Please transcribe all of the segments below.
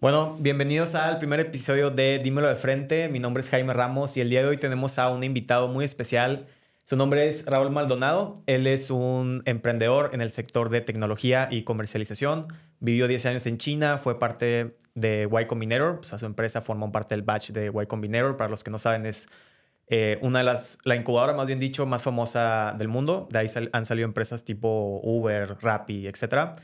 Bueno, bienvenidos al primer episodio de Dímelo de frente. Mi nombre es Jaime Ramos y el día de hoy tenemos a un invitado muy especial. Su nombre es Raúl Maldonado. Él es un emprendedor en el sector de tecnología y comercialización. Vivió 10 años en China, fue parte de Y Combinator, pues su empresa formó parte del batch de Y Combinator. Para los que no saben, es eh, una de las, la incubadora más bien dicho, más famosa del mundo. De ahí han salido empresas tipo Uber, Rappi, etcétera.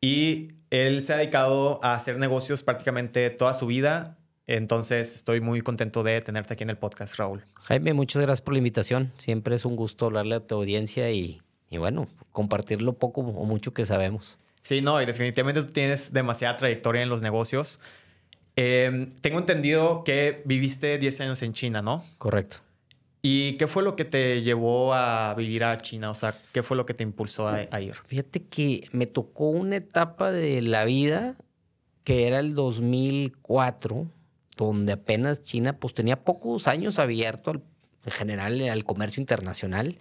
Y él se ha dedicado a hacer negocios prácticamente toda su vida. Entonces estoy muy contento de tenerte aquí en el podcast, Raúl. Jaime, muchas gracias por la invitación. Siempre es un gusto hablarle a tu audiencia y, bueno, compartir lo poco o mucho que sabemos. Sí, no, y definitivamente tú tienes demasiada trayectoria en los negocios. Em, tengo entendido que viviste 10 años en China, ¿no? Correcto. ¿Y qué fue lo que te llevó a vivir a China? O sea, ¿qué fue lo que te impulsó a, ir? Fíjate que me tocó una etapa de la vida que era el 2004, donde apenas China pues tenía pocos años abierto en general al comercio internacional.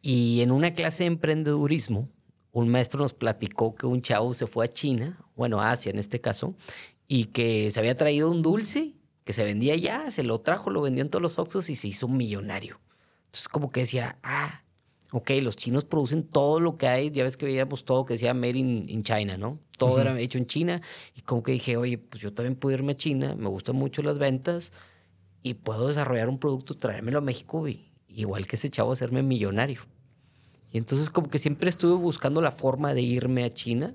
Y en una clase de emprendedurismo, un maestro nos platicó que un chavo se fue a China, bueno, a Asia en este caso, y que se había traído un dulce que se vendía ya, se lo trajo, lo vendió en todos los oxos y se hizo millonario. Entonces como que decía, ah, ok, los chinos producen todo lo que hay, ya ves que veíamos todo que decía Made in, China, ¿no? Todo era hecho en China y como que dije, oye, pues yo también puedo irme a China, me gustan mucho las ventas y puedo desarrollar un producto, traérmelo a México y igual que ese chavo hacerme millonario. Y entonces como que siempre estuve buscando la forma de irme a China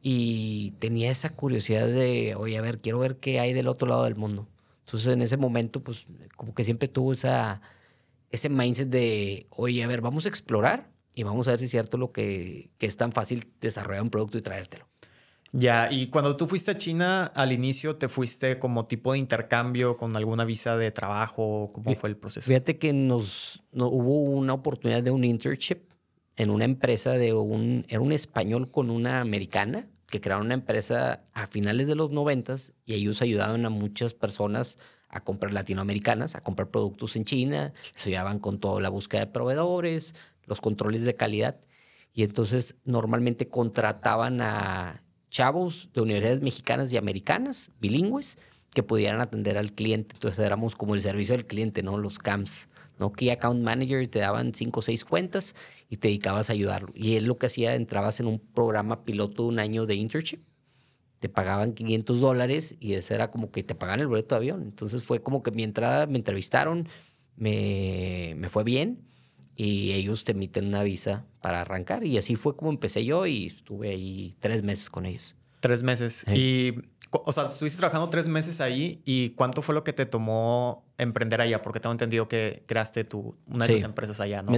y tenía esa curiosidad de, oye, a ver, quiero ver qué hay del otro lado del mundo. Entonces en ese momento, pues como que siempre tuvo esa, ese mindset de, oye, a ver, vamos a explorar y vamos a ver si es cierto lo que, es tan fácil desarrollar un producto y traértelo. Ya, y cuando tú fuiste a China, al inicio te fuiste como tipo de intercambio con alguna visa de trabajo, ¿cómo fue el proceso? Fíjate que nos, no, hubo una oportunidad de un internship en una empresa de un, era un español con una americana que crearon una empresa a finales de los 90 y ellos ayudaban a muchas personas a comprar latinoamericanas, a comprar productos en China, les ayudaban con toda la búsqueda de proveedores, los controles de calidad. Y entonces normalmente contrataban a chavos de universidades mexicanas y americanas, bilingües, que pudieran atender al cliente. Entonces éramos como el servicio del cliente, ¿no? Los CAMS. ¿no? Key Account Manager, te daban cinco o seis cuentas y te dedicabas a ayudarlo. Y él lo que hacía, entrabas en un programa piloto de un año de internship, te pagaban 500 dólares y ese era como que te pagaban el boleto de avión. Entonces fue como que mi entrada, me entrevistaron, me, me fue bien y ellos te emiten una visa para arrancar. Y así fue como empecé yo y estuve ahí tres meses con ellos. Tres meses. Y, o sea, estuviste trabajando tres meses ahí y ¿cuánto fue lo que te tomó emprender allá? Porque tengo entendido que creaste tu, una de empresas allá, ¿no?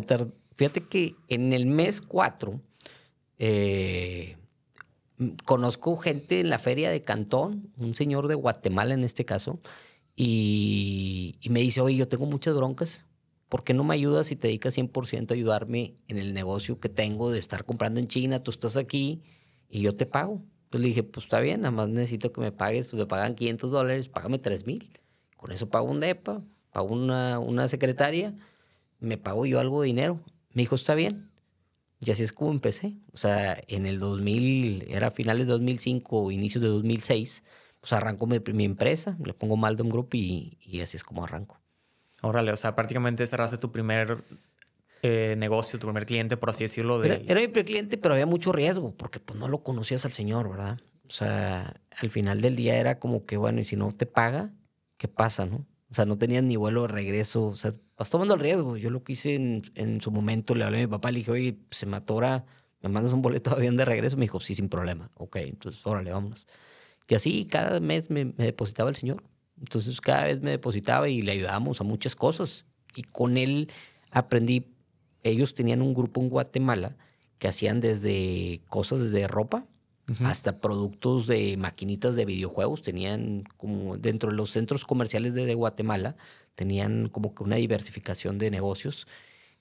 Fíjate que en el mes cuatro eh, mm, conozco gente en la feria de Cantón, un señor de Guatemala en este caso, y, me dice, oye, yo tengo muchas broncas. ¿por qué no me ayudas si te dedicas 100% a ayudarme en el negocio que tengo de estar comprando en China? Tú estás aquí y yo te pago. Entonces le dije, pues está bien, nada más necesito que me pagues, pues me pagan 500 dólares, págame 3 mil. Con eso pago un DEPA, pago una, una secretaria, me pago yo algo de dinero. Me dijo, está bien. Y así es como empecé. O sea, en el 2000, era finales de 2005, o inicios de 2006, pues arranco mi, mi empresa, le pongo Maldon Group y, y así es como arranco. Órale, o sea, prácticamente cerraste tu primer eh, negocio, tu primer cliente, por así decirlo. Era, mi primer cliente, pero había mucho riesgo porque pues no lo conocías al señor, ¿verdad? O sea, al final del día era como que, bueno, y si no te paga, ¿qué pasa, no? O sea, no tenías ni vuelo de regreso. O sea, vas tomando el riesgo. Yo lo que hice en, en su momento, le hablé a mi papá, le dije, oye, pues, se me atora, me mandas un boleto de avión de regreso. Me dijo, sí, sin problema. Ok, entonces, órale, vámonos. Y así cada mes me, me depositaba el señor. Entonces, cada vez me depositaba y le ayudábamos a muchas cosas. Y con él aprendí ellos tenían un grupo en Guatemala que hacían desde cosas de ropa hasta productos de maquinitas de videojuegos. Tenían como dentro de los centros comerciales de, de Guatemala, tenían como que una diversificación de negocios.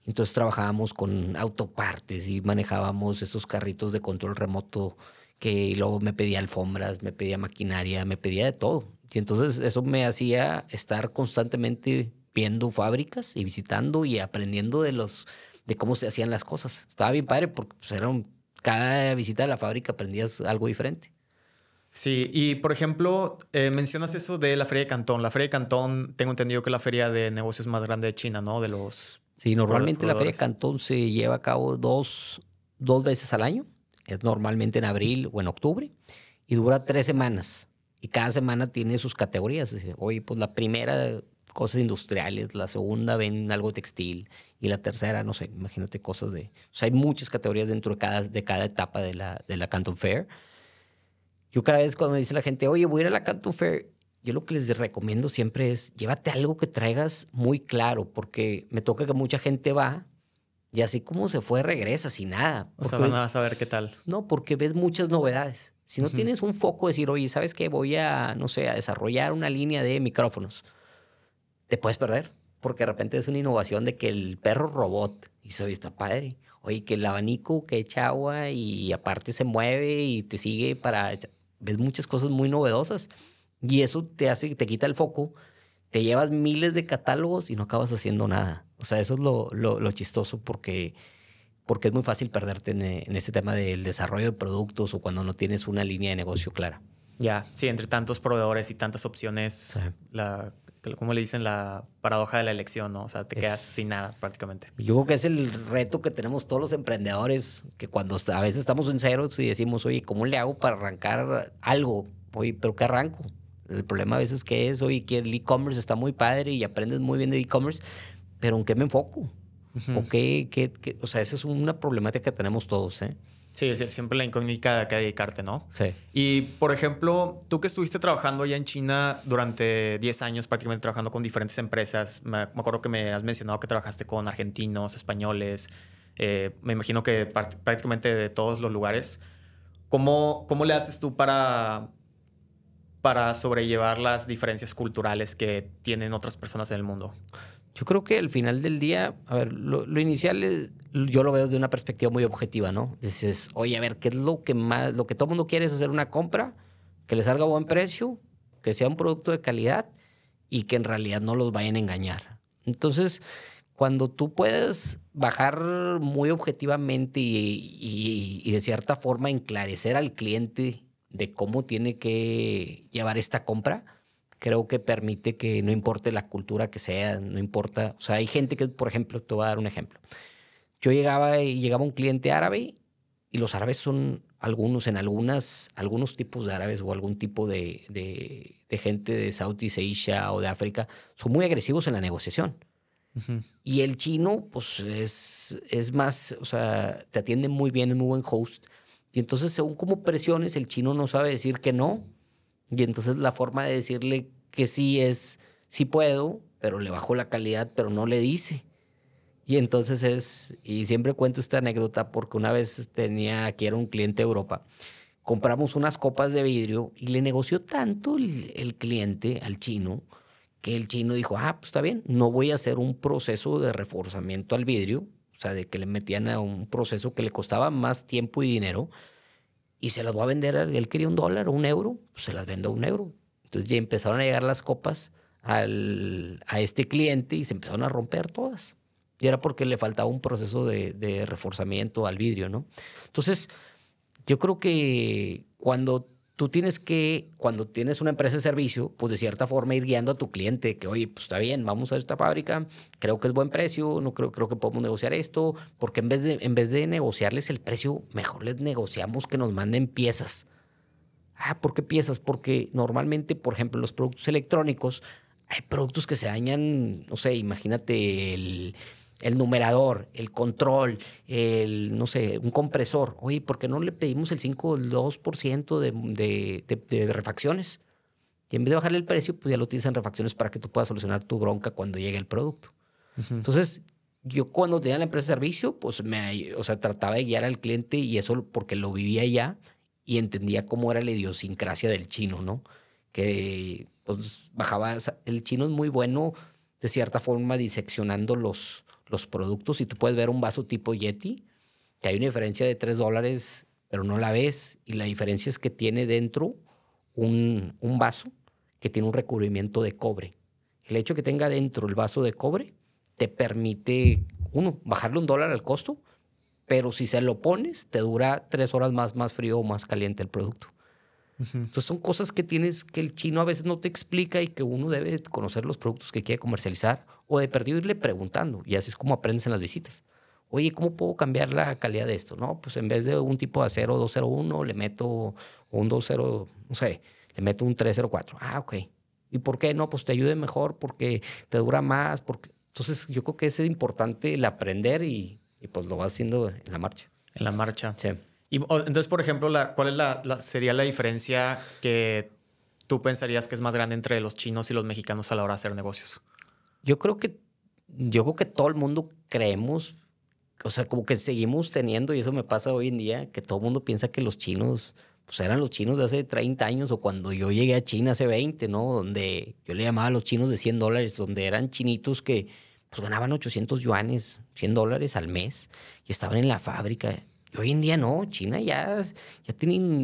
Entonces trabajábamos con autopartes y manejábamos estos carritos de control remoto que luego me pedía alfombras, me pedía maquinaria, me pedía de todo. Y entonces eso me hacía estar constantemente viendo fábricas y visitando y aprendiendo de los de cómo se hacían las cosas. Estaba bien padre porque pues, cada visita a la fábrica aprendías algo diferente. Sí, y por ejemplo, eh, mencionas eso de la Feria de Cantón. La Feria de Cantón, tengo entendido que es la feria de negocios más grande de China, ¿no? De los. Sí, normalmente la Feria de Cantón se lleva a cabo dos, dos veces al año. Es normalmente en abril o en octubre y dura tres semanas. Y cada semana tiene sus categorías. Hoy, pues la primera cosas industriales, la segunda ven algo textil y la tercera, no sé, imagínate cosas de... O sea, hay muchas categorías dentro de cada, de cada etapa de la, de la Canton Fair. Yo cada vez cuando me dice la gente, oye, voy a ir a la Canton Fair, yo lo que les recomiendo siempre es llévate algo que traigas muy claro, porque me toca que mucha gente va y así como se fue regresa sin nada. O porque, sea, vas a saber qué tal. No, porque ves muchas novedades. Si no tienes un foco, decir, oye, ¿sabes qué? Voy a, no sé, a desarrollar una línea de micrófonos te puedes perder, porque de repente es una innovación de que el perro robot, y está padre, oye, que el abanico que echa agua y aparte se mueve y te sigue para... Ves muchas cosas muy novedosas y eso te hace, te quita el foco, te llevas miles de catálogos y no acabas haciendo nada. O sea, eso es lo, chistoso porque, porque es muy fácil perderte eh, en, este tema del desarrollo de productos o cuando no tienes una línea de negocio clara. Ya, sí, entre tantos proveedores y tantas opciones, la como le dicen, la paradoja de la elección, ¿no? O sea, te quedas sin nada prácticamente. Yo creo que es el reto que tenemos todos los emprendedores, que cuando a veces estamos en ceros y decimos, oye, ¿cómo le hago para arrancar algo? Oye, ¿pero qué arranco? El problema a veces que es, oye, que el e-commerce está muy padre y aprendes muy bien de e-commerce, pero ¿en qué me enfoco? ¿O O sea, esa es una problemática que tenemos todos, ¿eh? Sí, siempre la incógnita de a qué dedicarte, ¿no? Sí. Y, por ejemplo, tú que estuviste trabajando allá en China durante 10 años, prácticamente trabajando con diferentes empresas, me, acuerdo que me has mencionado que trabajaste con argentinos, españoles, eh, me imagino que prácticamente de todos los lugares. ¿Cómo, cómo le haces tú para, para sobrellevar las diferencias culturales que tienen otras personas en el mundo? Yo creo que al final del día, a ver, lo, inicial yo lo veo desde una perspectiva muy objetiva, ¿no? Dices, oye, a ver, ¿qué es lo que más, lo que todo el mundo quiere es hacer una compra, que le salga a buen precio, que sea un producto de calidad y que en realidad no los vayan a engañar. Entonces, cuando tú puedes bajar muy objetivamente y de cierta forma enclarecer al cliente de cómo tiene que llevar esta compra, creo que permite que no importe la cultura que sea, no importa. O sea, hay gente que, por ejemplo, te voy a dar un ejemplo. Yo llegaba y llegaba un cliente árabe y los árabes son algunos, en algunas, algunos tipos de árabes o algún tipo de, de, gente de Southeast Asia o de África, son muy agresivos en la negociación. Y el chino, pues es, es más, o sea, te atiende muy bien, es muy buen host. Y entonces, según cómo presiones, el chino no sabe decir que no y entonces la forma de decirle que sí es, sí puedo, pero le bajo la calidad, pero no le dice. Y entonces es, y siempre cuento esta anécdota porque una vez tenía, aquí era un cliente de Europa, compramos unas copas de vidrio y le negoció tanto el, el cliente al chino que el chino dijo, ah, pues está bien, no voy a hacer un proceso de reforzamiento al vidrio, o sea, de que le metían a un proceso que le costaba más tiempo y dinero, y se las va a vender. Él quería un dólar o un euro, pues se las vendo un euro. Entonces ya empezaron a llegar las copas a este cliente y se empezaron a romper todas. Y era porque le faltaba un proceso de, de reforzamiento al vidrio, ¿no? Entonces, yo creo que cuando tú tienes que, cuando tienes una empresa de servicio, pues de cierta forma ir guiando a tu cliente, que oye, pues está bien, vamos a esta fábrica, creo que es buen precio, no creo, creo que podemos negociar esto, porque en vez, de, en vez de negociarles el precio, mejor les negociamos que nos manden piezas. Ah, ¿por qué piezas? Porque normalmente, por ejemplo, los productos electrónicos, hay productos que se dañan, no sé, imagínate el el numerador, el control, el, no sé, un compresor. Oye, ¿por qué no le pedimos el 5 o el 2% de, refacciones? Y en vez de bajarle el precio, pues ya lo utilizan refacciones para que tú puedas solucionar tu bronca cuando llegue el producto. Entonces, yo cuando tenía la empresa de servicio, pues me, o sea, trataba de guiar al cliente y eso porque lo vivía ya y entendía cómo era la idiosincrasia del chino, ¿no? Que pues bajaba, el chino es muy bueno de cierta forma diseccionando los, los productos y tú puedes ver un vaso tipo Yeti, que hay una diferencia de 3 dólares, pero no la ves. Y la diferencia es que tiene dentro un, un vaso que tiene un recubrimiento de cobre. El hecho que tenga dentro el vaso de cobre te permite, uno, bajarle un dólar al costo, pero si se lo pones, te dura tres horas más, más frío o más caliente el producto. Entonces son cosas que tienes que el chino a veces no te explica y que uno debe conocer los productos que quiere comercializar o de perdido irle preguntando. Y así es como aprendes en las visitas. Oye, ¿cómo puedo cambiar la calidad de esto? No, pues en vez de un tipo de 0201 le meto un 20, no sé, le meto un 304. Ah, ok. ¿Y por qué no? Pues te ayude mejor porque te dura más. Porque... Entonces, yo creo que es importante el aprender y, pues lo vas haciendo en la marcha. En la marcha. Sí. entonces, por ejemplo, la, ¿cuál es la, sería la diferencia que tú pensarías que es más grande entre los chinos y los mexicanos a la hora de hacer negocios? yo creo que, yo creo que todo el mundo creemos, o sea, como que seguimos teniendo, y eso me pasa hoy en día, que todo el mundo piensa que los chinos, pues eran los chinos de hace 30 años o cuando yo llegué a China hace 20, ¿no? Donde yo le llamaba a los chinos de 100 dólares, donde eran chinitos que pues ganaban 800 yuanes, 100 dólares al mes, y estaban en la fábrica y hoy en día no, China ya, ya,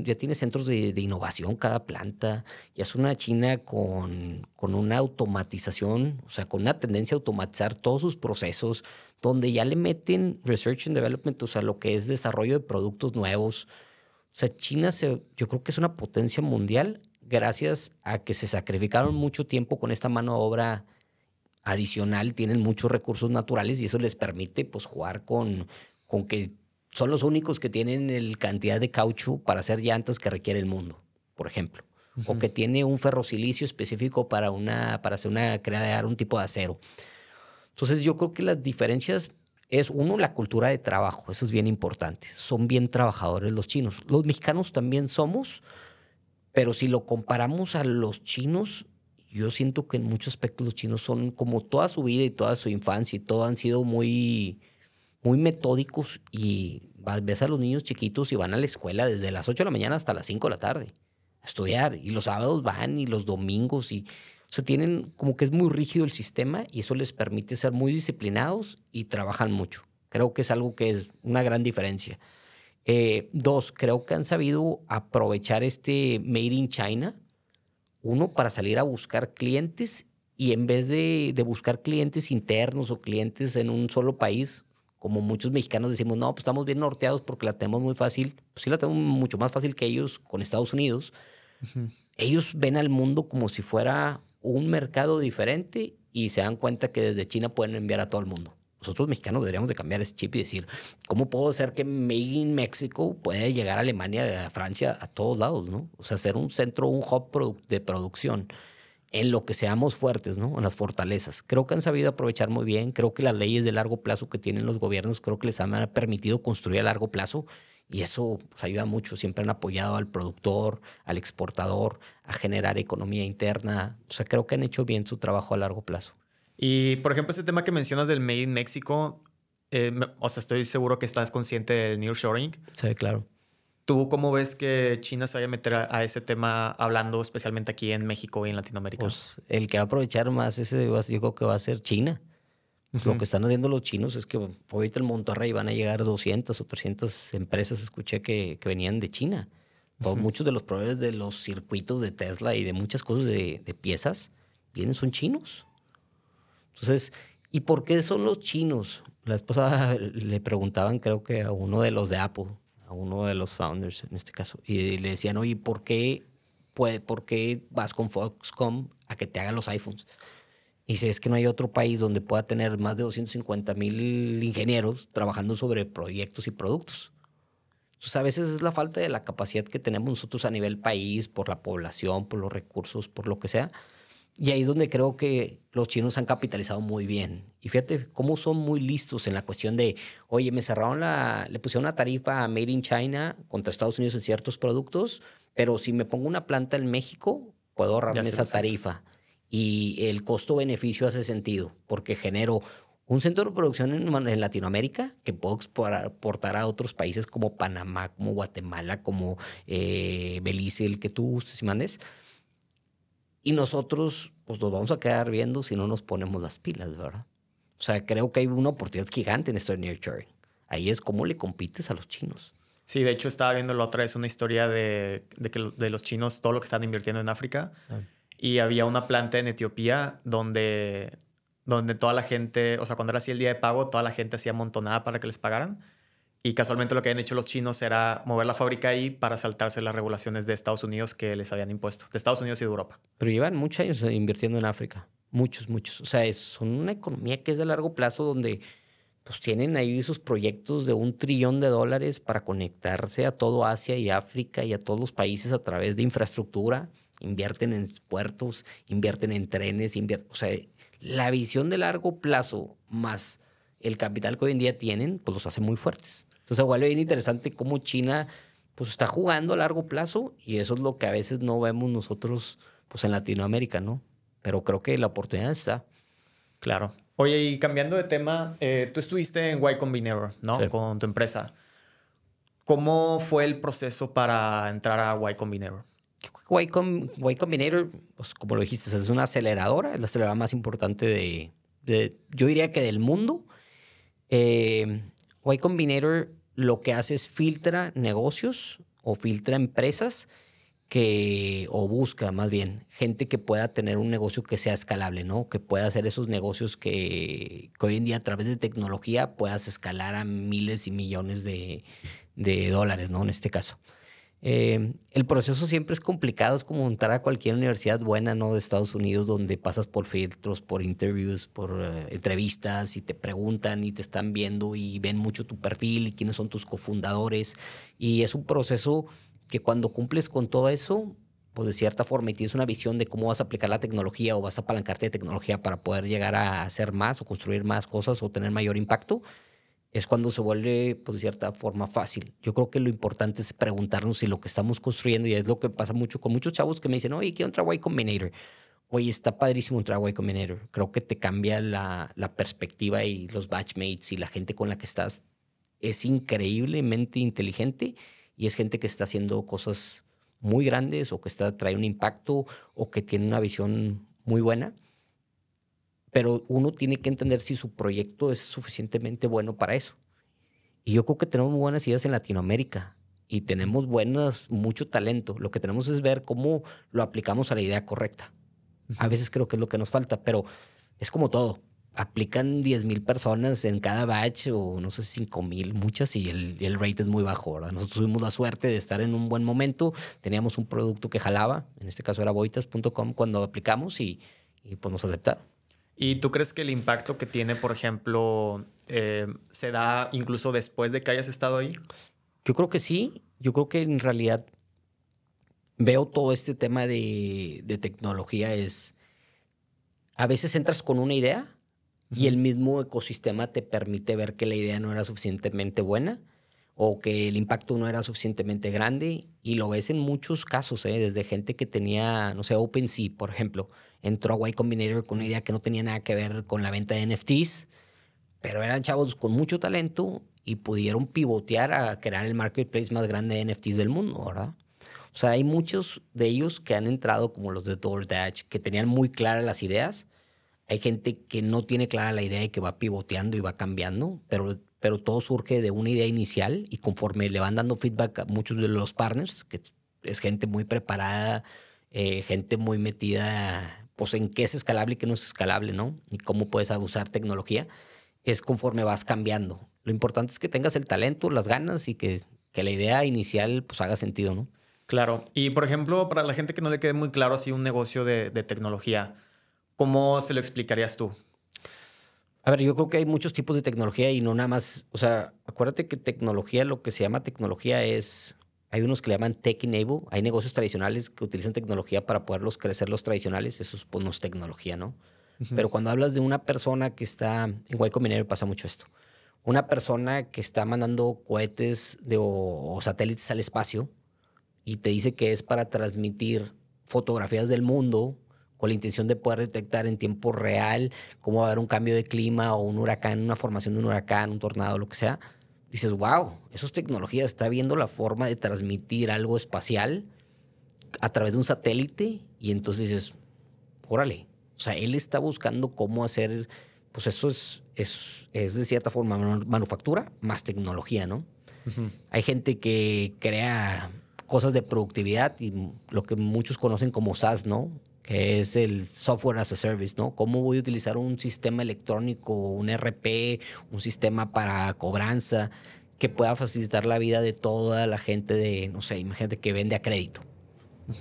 ya tiene centros de, innovación cada planta, ya es una China con, con, una automatización, o sea, con una tendencia a automatizar todos sus procesos, donde ya le meten research and development, o sea, lo que es desarrollo de productos nuevos. O sea, China se, yo creo que es una potencia mundial gracias a que se sacrificaron mucho tiempo con esta mano de obra adicional, tienen muchos recursos naturales y eso les permite pues jugar con, con que son los únicos que tienen el cantidad de caucho para hacer llantas que requiere el mundo, por ejemplo. O que tiene un ferrosilicio específico para, una, para hacer una, crear un tipo de acero. Entonces yo creo que las diferencias es, uno, la cultura de trabajo, eso es bien importante. Son bien trabajadores los chinos. Los mexicanos también somos, pero si lo comparamos a los chinos, yo siento que en muchos aspectos los chinos son como toda su vida y toda su infancia y todo han sido muy muy metódicos y ves a los niños chiquitos y van a la escuela desde las 8 de la mañana hasta las 5 de la tarde a estudiar. Y los sábados van y los domingos y... O sea, tienen como que es muy rígido el sistema y eso les permite ser muy disciplinados y trabajan mucho. Creo que es algo que es una gran diferencia. Eh, dos, creo que han sabido aprovechar este Made in China, uno, para salir a buscar clientes y en vez de, de buscar clientes internos o clientes en un solo país, como muchos mexicanos decimos, no, pues estamos bien norteados porque la tenemos muy fácil, pues, sí la tenemos mucho más fácil que ellos con Estados Unidos. Ellos ven al mundo como si fuera un mercado diferente y se dan cuenta que desde China pueden enviar a todo el mundo. Nosotros mexicanos deberíamos de cambiar ese chip y decir, ¿cómo puedo hacer que Made in México puede llegar a Alemania, a Francia, a todos lados, ¿no? O sea, ser un centro, un hub de producción en lo que seamos fuertes, ¿no? En las fortalezas. Creo que han sabido aprovechar muy bien, creo que las leyes de largo plazo que tienen los gobiernos, creo que les han permitido construir a largo plazo y eso pues, ayuda mucho. Siempre han apoyado al productor, al exportador, a generar economía interna. O sea, creo que han hecho bien su trabajo a largo plazo. Y, por ejemplo, ese tema que mencionas del Made in México, eh, o sea, estoy seguro que estás consciente del nearshoring. Sí, claro. ¿Tú cómo ves que China se vaya a meter a, ese tema hablando especialmente aquí en México y en Latinoamérica? Pues el que va a aprovechar más ese, yo creo que va a ser China. Lo que están haciendo los chinos es que ahorita en Monterrey van a llegar 200 o 300 empresas, escuché que, venían de China. Pues, muchos de los proveedores de los circuitos de Tesla y de muchas cosas de, piezas vienen, son chinos. Entonces, ¿y por qué son los chinos? La esposa le preguntaban, creo que a uno de los de Apple, a uno de los founders en este caso, y le decían, oye, ¿por qué, puede, ¿por vas con Foxcom a que te hagan los iPhones? Y dice, es que no hay otro país donde pueda tener más de 250 mil ingenieros trabajando sobre proyectos y productos. Entonces, a veces es la falta de la capacidad que tenemos nosotros a nivel país, por la población, por los recursos, por lo que sea, y ahí es donde creo que los chinos han capitalizado muy bien. Y fíjate cómo son muy listos en la cuestión de, oye, me cerraron la, le pusieron una tarifa a Made in China contra Estados Unidos en ciertos productos, pero si me pongo una planta en México, puedo ahorrarme esa tarifa. Y el costo-beneficio hace sentido, porque genero un centro de producción en, Latinoamérica que puedo exportar a otros países como Panamá, como Guatemala, como eh, Belice, el que tú gustes y mandes y nosotros, pues nos vamos a quedar viendo si no nos ponemos las pilas, ¿verdad? O sea, creo que hay una oportunidad gigante en esto de nurturing. Ahí es como le compites a los chinos. Sí, de hecho estaba viendo la otra vez una historia de, que, de los chinos, todo lo que están invirtiendo en África. Ah. Y había una planta en Etiopía donde, donde toda la gente, o sea, cuando era así el día de pago, toda la gente hacía montonada para que les pagaran. Y casualmente lo que habían hecho los chinos era mover la fábrica ahí para saltarse las regulaciones de Estados Unidos que les habían impuesto, de Estados Unidos y de Europa. Pero llevan muchos años invirtiendo en África, muchos, muchos. O sea, es una economía que es de largo plazo donde pues tienen ahí sus proyectos de un trillón de dólares para conectarse a todo Asia y África y a todos los países a través de infraestructura. Invierten en puertos, invierten en trenes, invierten... O sea, la visión de largo plazo más el capital que hoy en día tienen, pues los hace muy fuertes. Entonces vuelve bien interesante cómo China pues está jugando a largo plazo y eso es lo que a veces no vemos nosotros pues en Latinoamérica, ¿no? Pero creo que la oportunidad está. Claro. Oye, y cambiando de tema, eh, tú estuviste en Y Combinator, ¿no? Con tu empresa. ¿Cómo fue el proceso para entrar a Y Combinator? Y, Com Combinator, pues como lo dijiste, es una aceleradora, es la aceleradora más importante de, yo diría que del mundo. Eh, y Combinator lo que hace es filtra negocios o filtra empresas que, o busca más bien, gente que pueda tener un negocio que sea escalable, ¿no? Que pueda hacer esos negocios que, hoy en día a través de tecnología puedas escalar a miles y millones de, de dólares, ¿no? En este caso. Eh, el proceso siempre es complicado, es como entrar a cualquier universidad buena, ¿no? De Estados Unidos, donde pasas por filtros, por interviews, por eh, entrevistas y te preguntan y te están viendo y ven mucho tu perfil y quiénes son tus cofundadores. Y es un proceso que cuando cumples con todo eso, pues de cierta forma, y tienes una visión de cómo vas a aplicar la tecnología o vas a apalancarte de tecnología para poder llegar a hacer más o construir más cosas o tener mayor impacto, es cuando se vuelve, pues, de cierta forma fácil. Yo creo que lo importante es preguntarnos si lo que estamos construyendo, y es lo que pasa mucho con muchos chavos que me dicen, oye, quiero entrar a Y Combinator. Oye, está padrísimo un a Y Combinator. Creo que te cambia la, perspectiva y los batchmates y la gente con la que estás es increíblemente inteligente y es gente que está haciendo cosas muy grandes o que está trae un impacto o que tiene una visión muy buena pero uno tiene que entender si su proyecto es suficientemente bueno para eso. Y yo creo que tenemos muy buenas ideas en Latinoamérica y tenemos buenas, mucho talento. Lo que tenemos es ver cómo lo aplicamos a la idea correcta. A veces creo que es lo que nos falta, pero es como todo. Aplican 10.000 mil personas en cada batch o no sé, 5 mil, muchas, y el, rate es muy bajo. ahora Nosotros tuvimos la suerte de estar en un buen momento, teníamos un producto que jalaba, en este caso era boitas.com, cuando aplicamos y, y pues nos aceptaron. ¿Y tú crees que el impacto que tiene, por ejemplo, eh, se da incluso después de que hayas estado ahí? Yo creo que sí. Yo creo que en realidad veo todo este tema de, tecnología es... A veces entras con una idea y el mismo ecosistema te permite ver que la idea no era suficientemente buena o que el impacto no era suficientemente grande y lo ves en muchos casos, ¿eh? desde gente que tenía, no sé, OpenSea, por ejemplo, entró a Y Combinator con una idea que no tenía nada que ver con la venta de NFTs, pero eran chavos con mucho talento y pudieron pivotear a crear el marketplace más grande de NFTs del mundo, ¿verdad? O sea, hay muchos de ellos que han entrado, como los de DoorDash, que tenían muy claras las ideas. Hay gente que no tiene clara la idea y que va pivoteando y va cambiando, pero, pero todo surge de una idea inicial y conforme le van dando feedback a muchos de los partners, que es gente muy preparada, eh, gente muy metida pues en qué es escalable y qué no es escalable, ¿no? Y cómo puedes usar tecnología, es conforme vas cambiando. Lo importante es que tengas el talento, las ganas y que, la idea inicial pues haga sentido, ¿no? Claro. Y por ejemplo, para la gente que no le quede muy claro así un negocio de, de tecnología, ¿cómo se lo explicarías tú? A ver, yo creo que hay muchos tipos de tecnología y no nada más, o sea, acuérdate que tecnología, lo que se llama tecnología es hay unos que le llaman tech enable. Hay negocios tradicionales que utilizan tecnología para poderlos crecer los tradicionales. Eso es, pues, no tecnología, ¿no? Pero cuando hablas de una persona que está, en hueco Combinator pasa mucho esto. Una persona que está mandando cohetes de, o satélites al espacio y te dice que es para transmitir fotografías del mundo con la intención de poder detectar en tiempo real cómo va a haber un cambio de clima o un huracán, una formación de un huracán, un tornado, lo que sea dices, wow, esas tecnologías está viendo la forma de transmitir algo espacial a través de un satélite y entonces dices, órale, o sea, él está buscando cómo hacer, pues eso es, es de cierta forma manufactura más tecnología, ¿no? Hay gente que crea cosas de productividad y lo que muchos conocen como SaaS, ¿no? que es el software as a service, ¿no? ¿Cómo voy a utilizar un sistema electrónico, un RP, un sistema para cobranza que pueda facilitar la vida de toda la gente de, no sé, imagínate que vende a crédito.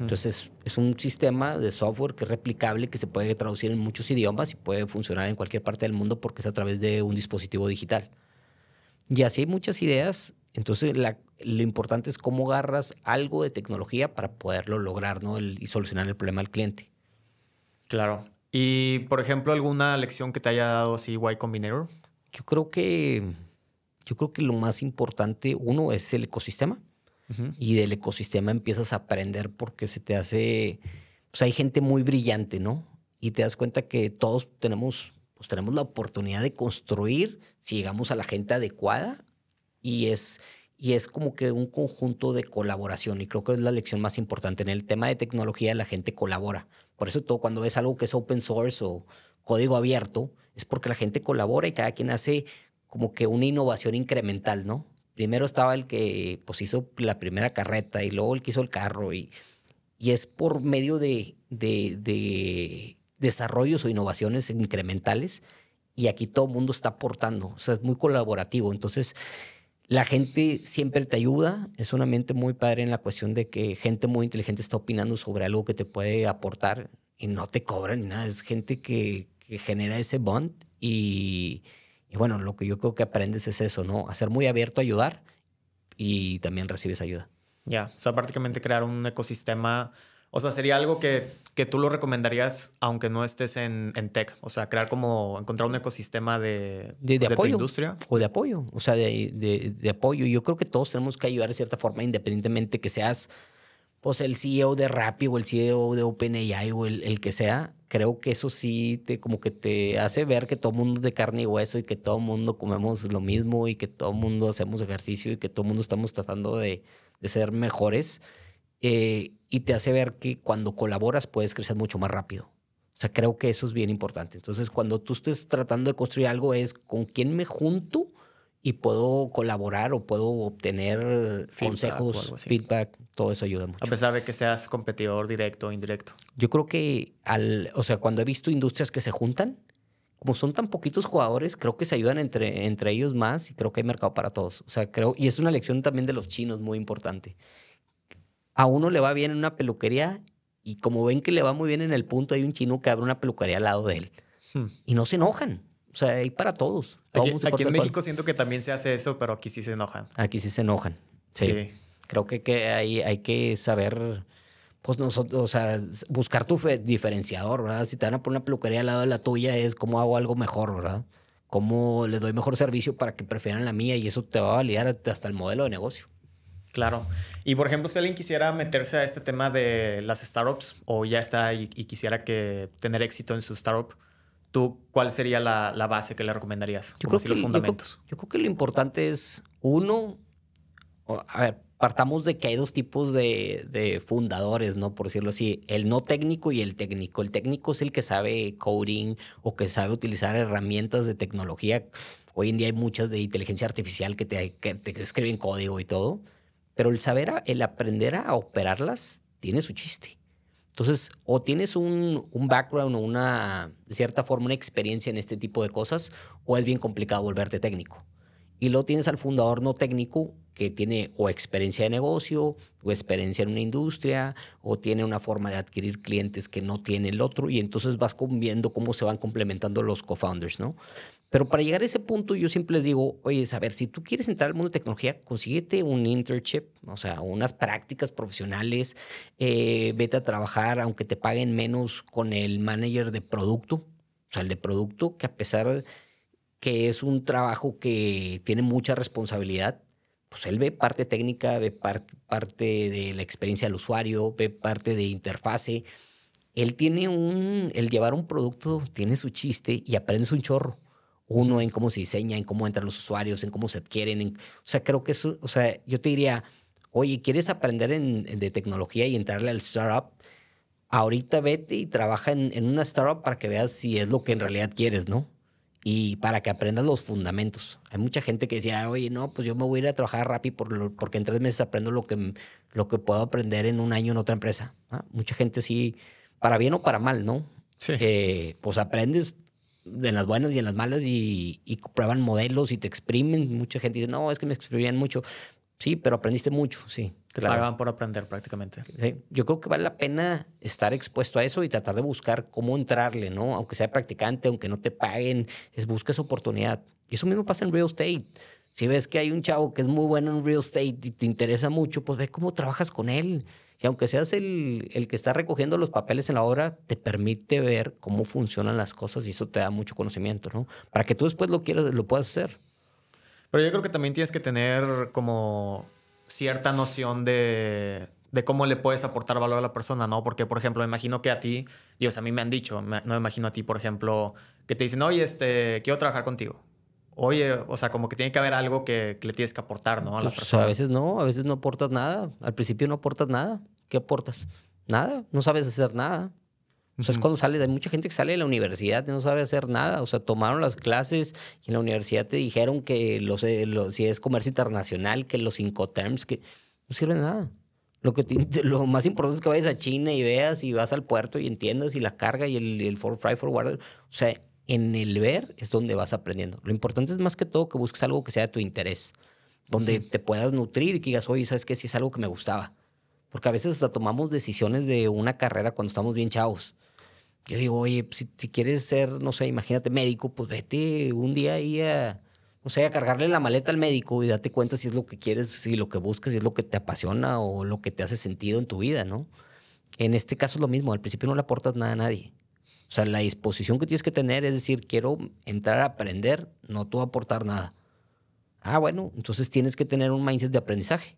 Entonces, es un sistema de software que es replicable, que se puede traducir en muchos idiomas y puede funcionar en cualquier parte del mundo porque es a través de un dispositivo digital. Y así hay muchas ideas. Entonces, lo importante es cómo agarras algo de tecnología para poderlo lograr ¿no? y solucionar el problema al cliente. Claro. Y, por ejemplo, alguna lección que te haya dado así Y Combinator? Yo creo que, yo creo que lo más importante, uno, es el ecosistema. Y del ecosistema empiezas a aprender porque se te hace, pues hay gente muy brillante, ¿no? Y te das cuenta que todos tenemos, pues tenemos la oportunidad de construir si llegamos a la gente adecuada y es, y es como que un conjunto de colaboración. Y creo que es la lección más importante. En el tema de tecnología, la gente colabora. Por eso todo cuando ves algo que es open source o código abierto, es porque la gente colabora y cada quien hace como que una innovación incremental, ¿no? Primero estaba el que pues, hizo la primera carreta y luego el que hizo el carro y, y es por medio de, de, de desarrollos o innovaciones incrementales y aquí todo el mundo está aportando, o sea, es muy colaborativo. Entonces, la gente siempre te ayuda. Es una mente muy padre en la cuestión de que gente muy inteligente está opinando sobre algo que te puede aportar y no te cobran ni nada. Es gente que, genera ese bond y, bueno, lo que yo creo que aprendes es eso, ¿no? A ser muy abierto a ayudar y también recibes ayuda. Ya, o sea, prácticamente crear un ecosistema o sea, sería algo que, que tú lo recomendarías aunque no estés en, tech. O sea, crear como, encontrar un ecosistema de, apoyo, industria. O de apoyo, o sea, de, apoyo. Yo creo que todos tenemos que ayudar de cierta forma, independientemente que seas pues, el CEO de Rappi o el CEO de OpenAI o el, el que sea creo que eso sí te como que te hace ver que todo mundo es de carne y hueso y que todo mundo comemos lo mismo y que todo mundo hacemos ejercicio y que todo mundo estamos tratando de, de ser mejores eh, y te hace ver que cuando colaboras puedes crecer mucho más rápido. O sea, creo que eso es bien importante. Entonces, cuando tú estés tratando de construir algo, es con quién me junto y puedo colaborar o puedo obtener consejos, feedback, todo eso ayuda mucho. A pesar de que seas competidor directo o indirecto. Yo creo que, al, o sea, cuando he visto industrias que se juntan, como son tan poquitos jugadores, creo que se ayudan entre, entre ellos más y creo que hay mercado para todos. O sea, creo, y es una lección también de los chinos muy importante a uno le va bien en una peluquería y como ven que le va muy bien en el punto, hay un chino que abre una peluquería al lado de él. Hmm. Y no se enojan. O sea, hay para todos. aquí, en México siento que también se hace eso, pero aquí sí se enojan. Aquí sí se enojan. Sí. Creo que, que hay, hay que saber pues nosotros, o sea, buscar tu diferenciador, ¿verdad? Si te van a poner una peluquería al lado de la tuya, es cómo hago algo mejor, ¿verdad? Cómo les doy mejor servicio para que prefieran la mía y eso te va a validar hasta el modelo de negocio. Claro. Y por ejemplo, si alguien quisiera meterse a este tema de las startups o ya está y, quisiera que tener éxito en su startup, ¿tú cuál sería la, base que le recomendarías? Yo creo, que, los fundamentos? Yo, creo, que lo importante es, uno, a ver, partamos de que hay dos tipos de, fundadores, ¿no? Por decirlo así, el no técnico y el técnico. El técnico es el que sabe coding o que sabe utilizar herramientas de tecnología. Hoy en día hay muchas de inteligencia artificial que te, que te escriben código y todo. Pero el saber, el aprender a operarlas tiene su chiste. Entonces, o tienes un, background o una, cierta forma, una experiencia en este tipo de cosas, o es bien complicado volverte técnico. Y lo tienes al fundador no técnico que tiene o experiencia de negocio, o experiencia en una industria, o tiene una forma de adquirir clientes que no tiene el otro, y entonces vas viendo cómo se van complementando los co-founders, ¿no? Pero para llegar a ese punto, yo siempre les digo, oye, a ver, si tú quieres entrar al mundo de tecnología, consíguete un internship, o sea, unas prácticas profesionales, eh, vete a trabajar, aunque te paguen menos con el manager de producto, o sea, el de producto, que a pesar que es un trabajo que tiene mucha responsabilidad, pues él ve parte técnica, ve parte de la experiencia del usuario, ve parte de interfase. Él tiene un, el llevar un producto tiene su chiste y aprendes un chorro uno, en cómo se diseña, en cómo entran los usuarios, en cómo se adquieren. o sea, creo que eso, o sea, yo te diría, oye, ¿quieres aprender de tecnología y entrarle al startup? Ahorita vete y trabaja en, una startup para que veas si es lo que en realidad quieres, ¿no? Y para que aprendas los fundamentos. Hay mucha gente que decía, oye, no, pues yo me voy a ir a trabajar rápido por porque en tres meses aprendo lo que, lo que puedo aprender en un año en otra empresa. Mucha gente sí, para bien o para mal, ¿no? Sí. Eh, pues aprendes de las buenas y en las malas y, y prueban modelos y te exprimen. Mucha gente dice, no, es que me exprimían mucho. Sí, pero aprendiste mucho, sí. Claro. Pagaban por aprender prácticamente. Sí. Yo creo que vale la pena estar expuesto a eso y tratar de buscar cómo entrarle, ¿no? Aunque sea practicante, aunque no te paguen, es esa oportunidad. Y eso mismo pasa en real estate. Si ves que hay un chavo que es muy bueno en real estate y te interesa mucho, pues ve cómo trabajas con él y aunque seas el, el, que está recogiendo los papeles en la obra, te permite ver cómo funcionan las cosas y eso te da mucho conocimiento, ¿no? Para que tú después lo quieras, lo puedas hacer. Pero yo creo que también tienes que tener como cierta noción de, cómo le puedes aportar valor a la persona, ¿no? Porque, por ejemplo, me imagino que a ti, Dios, a mí me han dicho, no me imagino a ti, por ejemplo, que te dicen, oye, este, quiero trabajar contigo oye, o sea, como que tiene que haber algo que, le tienes que aportar, ¿no? Pues, a veces no, a veces no aportas nada. Al principio no aportas nada. ¿Qué aportas? Nada, no sabes hacer nada. O sea, es cuando sale, hay mucha gente que sale de la universidad y no sabe hacer nada. O sea, tomaron las clases y en la universidad te dijeron que los, si es comercio internacional, que los cinco terms que no sirven de nada. Lo, que lo más importante es que vayas a China y veas y vas al puerto y entiendas y la carga y el, el for, O sea, en el ver es donde vas aprendiendo. Lo importante es más que todo que busques algo que sea de tu interés, donde te puedas nutrir y que digas, oye, ¿sabes qué? Si es algo que me gustaba. Porque a veces hasta tomamos decisiones de una carrera cuando estamos bien chavos. Yo digo, oye, si, quieres ser, no sé, imagínate médico, pues vete un día ahí a, no sé, a cargarle la maleta al médico y date cuenta si es lo que quieres, si lo que buscas, si es lo que te apasiona o lo que te hace sentido en tu vida, ¿no? En este caso es lo mismo, al principio no le aportas nada a nadie. O sea, la disposición que tienes que tener es decir, quiero entrar a aprender, no a aportar nada. Ah, bueno, entonces tienes que tener un mindset de aprendizaje.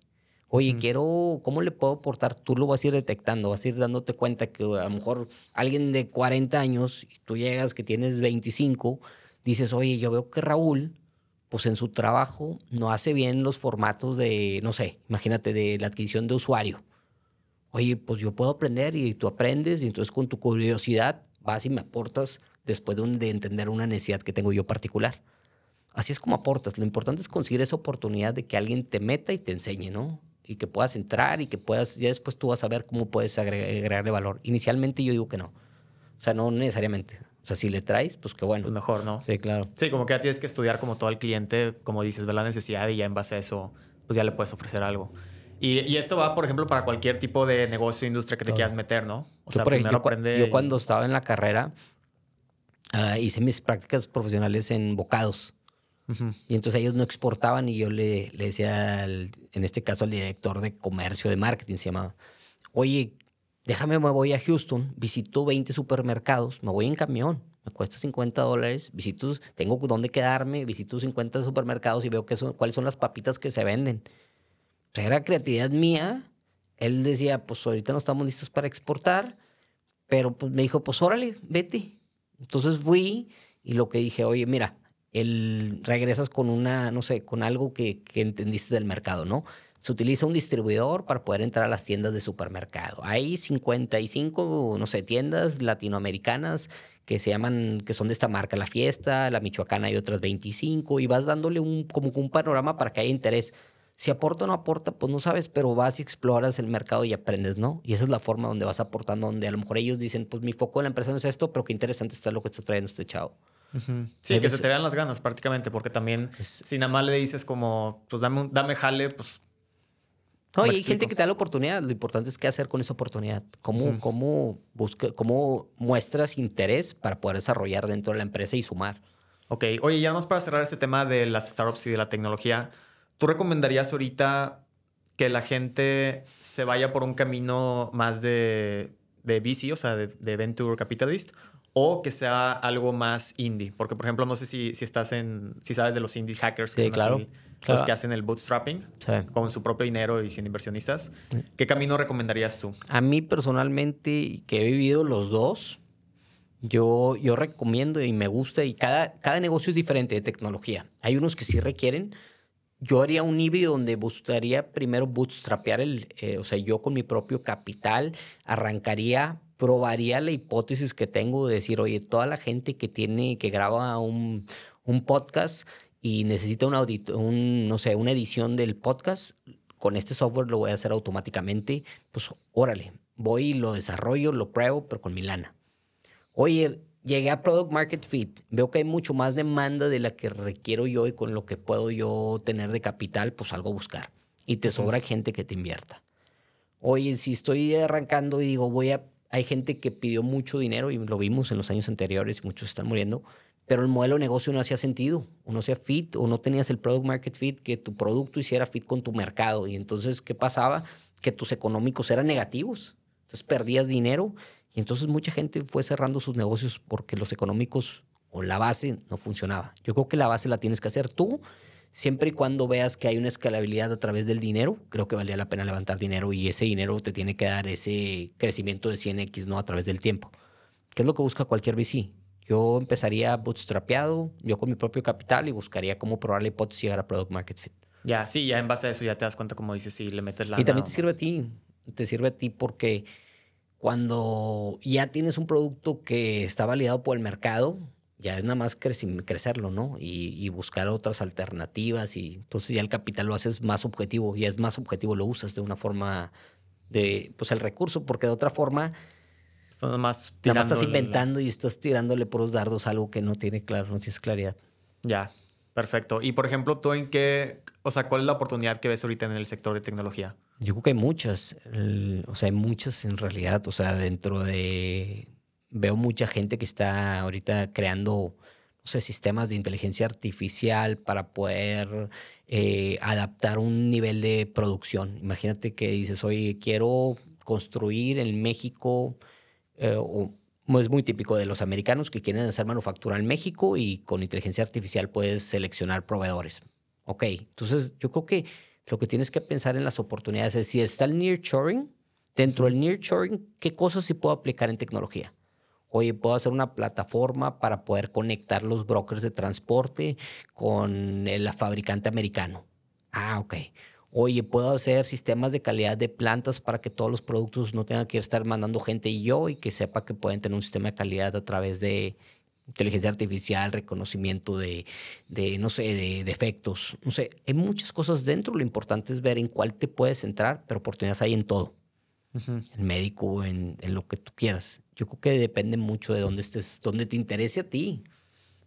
Oye, quiero, ¿cómo le puedo aportar? Tú lo vas a ir detectando, vas a ir dándote cuenta que a lo mejor alguien de 40 años, y tú llegas que tienes 25, dices, oye, yo veo que Raúl, pues en su trabajo no hace bien los formatos de, no sé, imagínate, de la adquisición de usuario. Oye, pues yo puedo aprender y tú aprendes, y entonces con tu curiosidad vas y me aportas después de, entender una necesidad que tengo yo particular. Así es como aportas. Lo importante es conseguir esa oportunidad de que alguien te meta y te enseñe, ¿no? Y que puedas entrar y que puedas, ya después tú vas a ver cómo puedes agregarle valor. Inicialmente yo digo que no. O sea, no necesariamente. O sea, si le traes, pues qué bueno. Pues mejor, ¿no? Sí, claro. Sí, como que ya tienes que estudiar como todo el cliente, como dices, ver la necesidad y ya en base a eso, pues ya le puedes ofrecer algo. Y, esto va, por ejemplo, para cualquier tipo de negocio, industria que te quieras meter, ¿no? O yo, cuando estaba en la carrera ah, hice mis prácticas profesionales en bocados. Y entonces ellos no exportaban y yo le, le decía, en este caso al director de comercio, de marketing, se llamaba, oye, déjame, me voy a Houston, visito 20 supermercados, me voy en camión, me cuesta 50 dólares, visito, tengo dónde quedarme, visito 50 supermercados y veo qué son, cuáles son las papitas que se venden. O sea, era creatividad mía él decía, pues ahorita no estamos listos para exportar, pero pues me dijo, pues órale, vete. Entonces fui y lo que dije, oye, mira, el, regresas con una, no sé, con algo que, entendiste del mercado, ¿no? Se utiliza un distribuidor para poder entrar a las tiendas de supermercado. Hay 55, no sé, tiendas latinoamericanas que se llaman, que son de esta marca, La Fiesta, La Michoacana y otras 25, y vas dándole un, como un panorama para que haya interés. Si aporta o no aporta, pues no sabes, pero vas y exploras el mercado y aprendes, ¿no? Y esa es la forma donde vas aportando, donde a lo mejor ellos dicen, pues mi foco en la empresa no es esto, pero qué interesante está lo que está trayendo este chavo. Sí, que se te vean las ganas prácticamente, porque también si nada más le dices como, pues dame, dame jale, pues... No, hay gente que te da la oportunidad, lo importante es qué hacer con esa oportunidad, cómo, cómo, cómo muestras interés para poder desarrollar dentro de la empresa y sumar. Ok, oye, ya más para cerrar este tema de las startups y de la tecnología, ¿Tú recomendarías ahorita que la gente se vaya por un camino más de, de VC, o sea, de, Venture Capitalist, o que sea algo más indie? Porque, por ejemplo, no sé si, si estás en, si sabes de los indie hackers que son los que hacen el bootstrapping con su propio dinero y sin inversionistas. ¿Qué camino recomendarías tú? A mí personalmente, que he vivido los dos, yo, yo recomiendo y me gusta, y cada, cada negocio es diferente de tecnología. Hay unos que sí requieren yo haría un IBI donde buscaría primero bootstrapear el, eh, o sea, yo con mi propio capital arrancaría, probaría la hipótesis que tengo de decir, oye, toda la gente que tiene, que graba un, podcast y necesita no una edición del podcast, con este software lo voy a hacer automáticamente, pues órale, voy lo desarrollo, lo pruebo, pero con mi lana. Oye, llegué a Product Market Fit, veo que hay mucho más demanda de la que requiero yo y con lo que puedo yo tener de capital, pues algo a buscar. Y te sobra gente que te invierta. Oye, si estoy arrancando y digo, voy a... Hay gente que pidió mucho dinero y lo vimos en los años anteriores, y muchos están muriendo, pero el modelo de negocio no hacía sentido, o no hacía fit, o no tenías el product market fit, que tu producto hiciera fit con tu mercado. Y entonces, ¿qué pasaba? Que tus económicos eran negativos. Entonces perdías dinero entonces mucha gente fue cerrando sus negocios porque los económicos o la base no funcionaba. Yo creo que la base la tienes que hacer tú, siempre y cuando veas que hay una escalabilidad a través del dinero, creo que valía la pena levantar dinero y ese dinero te tiene que dar ese crecimiento de 100x, ¿no? A través del tiempo. ¿Qué es lo que busca cualquier VC? Yo empezaría bootstrapeado, yo con mi propio capital y buscaría cómo probar la hipótesis y llegar a Product Market Fit. Ya, sí, ya en base a eso ya te das cuenta, como dices, si le metes la... Y también te sirve a ti, te sirve a ti porque cuando ya tienes un producto que está validado por el mercado, ya es nada más crecerlo, ¿no? Y, buscar otras alternativas y entonces ya el capital lo haces más objetivo, ya es más objetivo, lo usas de una forma de, pues el recurso, porque de otra forma... Estás más nada más estás inventando y estás tirándole por los dardos algo que no tiene claro, no tienes claridad. Ya, perfecto. Y por ejemplo, ¿tú en qué, o sea, cuál es la oportunidad que ves ahorita en el sector de tecnología? Yo creo que hay muchas, o sea, hay muchas en realidad, o sea, dentro de... Veo mucha gente que está ahorita creando, no sé, sistemas de inteligencia artificial para poder eh, adaptar un nivel de producción. Imagínate que dices, oye, quiero construir en México, eh, o, es muy típico de los americanos que quieren hacer manufactura en México y con inteligencia artificial puedes seleccionar proveedores. Ok, entonces yo creo que lo que tienes que pensar en las oportunidades es si está el near nearshoring, dentro del nearshoring, ¿qué cosas sí puedo aplicar en tecnología? Oye, puedo hacer una plataforma para poder conectar los brokers de transporte con el fabricante americano. Ah, ok. Oye, puedo hacer sistemas de calidad de plantas para que todos los productos no tengan que estar mandando gente y yo y que sepa que pueden tener un sistema de calidad a través de inteligencia artificial, reconocimiento de, no sé, de defectos. no sé, hay muchas cosas dentro. Lo importante es ver en cuál te puedes entrar, pero oportunidades hay en todo. En médico, en, lo que tú quieras. Yo creo que depende mucho de dónde estés, dónde te interese a ti.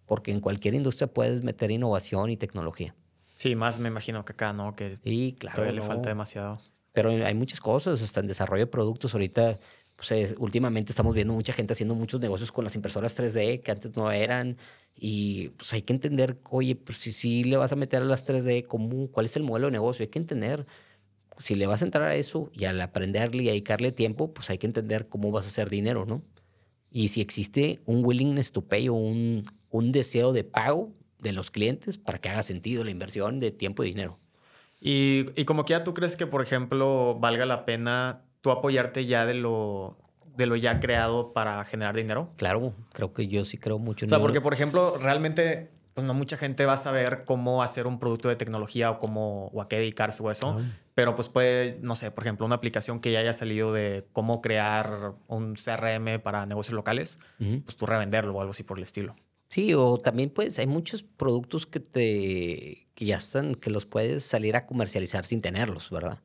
Porque en cualquier industria puedes meter innovación y tecnología. Sí, más me imagino que acá, ¿no? Que claro, todavía le falta demasiado. Pero hay muchas cosas, hasta en desarrollo de productos. Ahorita pues, últimamente estamos viendo mucha gente haciendo muchos negocios con las impresoras 3D que antes no eran. Y pues hay que entender, oye, pues, si, si le vas a meter a las 3D, ¿cómo, ¿cuál es el modelo de negocio? Hay que entender, si le vas a entrar a eso y al aprenderle y dedicarle tiempo, pues hay que entender cómo vas a hacer dinero, ¿no? Y si existe un willingness to pay o un, un deseo de pago de los clientes para que haga sentido la inversión de tiempo y dinero. Y, y como quiera, ¿tú crees que, por ejemplo, valga la pena tú apoyarte ya de lo, de lo ya creado para generar dinero? Claro, creo que yo sí creo mucho en O sea, porque, por ejemplo, realmente pues, no mucha gente va a saber cómo hacer un producto de tecnología o cómo o a qué dedicarse o eso, pero pues puede, no sé, por ejemplo, una aplicación que ya haya salido de cómo crear un CRM para negocios locales, pues tú revenderlo o algo así por el estilo. Sí, o también pues hay muchos productos que te que ya están que los puedes salir a comercializar sin tenerlos, ¿verdad?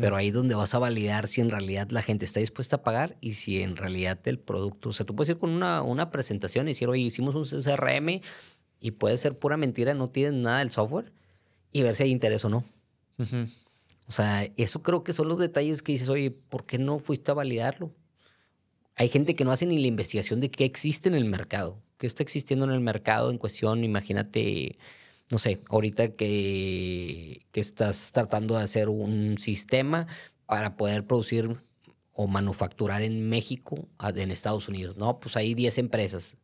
Pero ahí es donde vas a validar si en realidad la gente está dispuesta a pagar y si en realidad el producto, o sea, tú puedes ir con una, presentación y decir, oye, hicimos un CRM y puede ser pura mentira, no tienen nada del software y ver si hay interés o no. O sea, eso creo que son los detalles que dices, oye, ¿por qué no fuiste a validarlo? Hay gente que no hace ni la investigación de qué existe en el mercado, qué está existiendo en el mercado en cuestión, imagínate no sé, ahorita que, que estás tratando de hacer un sistema para poder producir o manufacturar en México, en Estados Unidos. No, pues hay 10 empresas.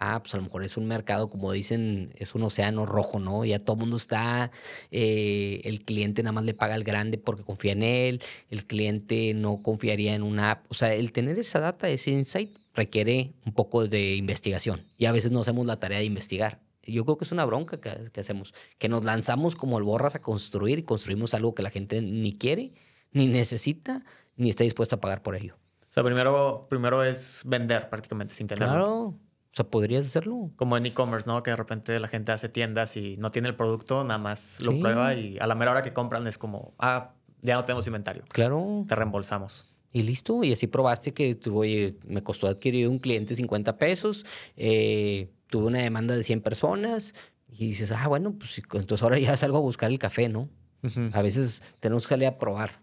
Ah, pues a lo mejor es un mercado, como dicen, es un océano rojo, ¿no? Ya todo el mundo está, eh, el cliente nada más le paga al grande porque confía en él, el cliente no confiaría en una app. O sea, el tener esa data, ese insight, requiere un poco de investigación. Y a veces no hacemos la tarea de investigar. Yo creo que es una bronca que, hacemos, que nos lanzamos como borras a construir y construimos algo que la gente ni quiere, ni necesita, ni está dispuesta a pagar por ello. O sea, primero, primero es vender prácticamente sin tenerlo. Claro. O sea, podrías hacerlo. Como en e-commerce, ¿no? Que de repente la gente hace tiendas y no tiene el producto, nada más lo prueba y a la mera hora que compran es como, ah, ya no tenemos inventario. Claro. Te reembolsamos. Y listo. Y así probaste que, oye, me costó adquirir un cliente 50 pesos. Eh, tuve una demanda de 100 personas y dices, ah, bueno, pues entonces ahora ya salgo a buscar el café, ¿no? A veces tenemos que ir a probar.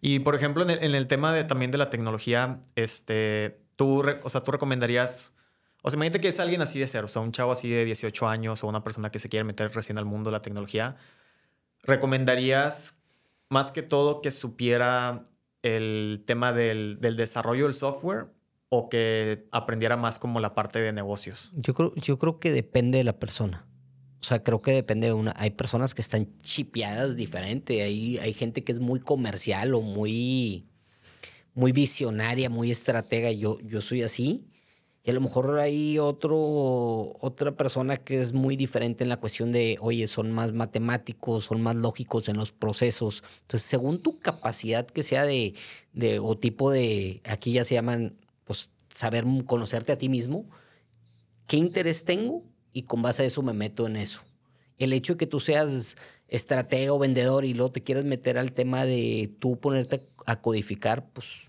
Y por ejemplo, en el, tema de, también de la tecnología, este, tú, o sea, tú recomendarías, o sea, imagínate que es alguien así de cero, o sea, un chavo así de 18 años o una persona que se quiere meter recién al mundo de la tecnología, ¿recomendarías más que todo que supiera el tema del, del desarrollo del software o que aprendiera más como la parte de negocios? Yo creo, yo creo que depende de la persona. O sea, creo que depende de una. Hay personas que están chipeadas diferente. Hay, hay gente que es muy comercial o muy, muy visionaria, muy estratega. Yo, yo soy así. Y a lo mejor hay otro, otra persona que es muy diferente en la cuestión de, oye, son más matemáticos, son más lógicos en los procesos. Entonces, según tu capacidad que sea de, de o tipo de, aquí ya se llaman pues, saber conocerte a ti mismo, qué interés tengo y con base a eso me meto en eso. El hecho de que tú seas estratega o vendedor y luego te quieras meter al tema de tú ponerte a codificar, pues,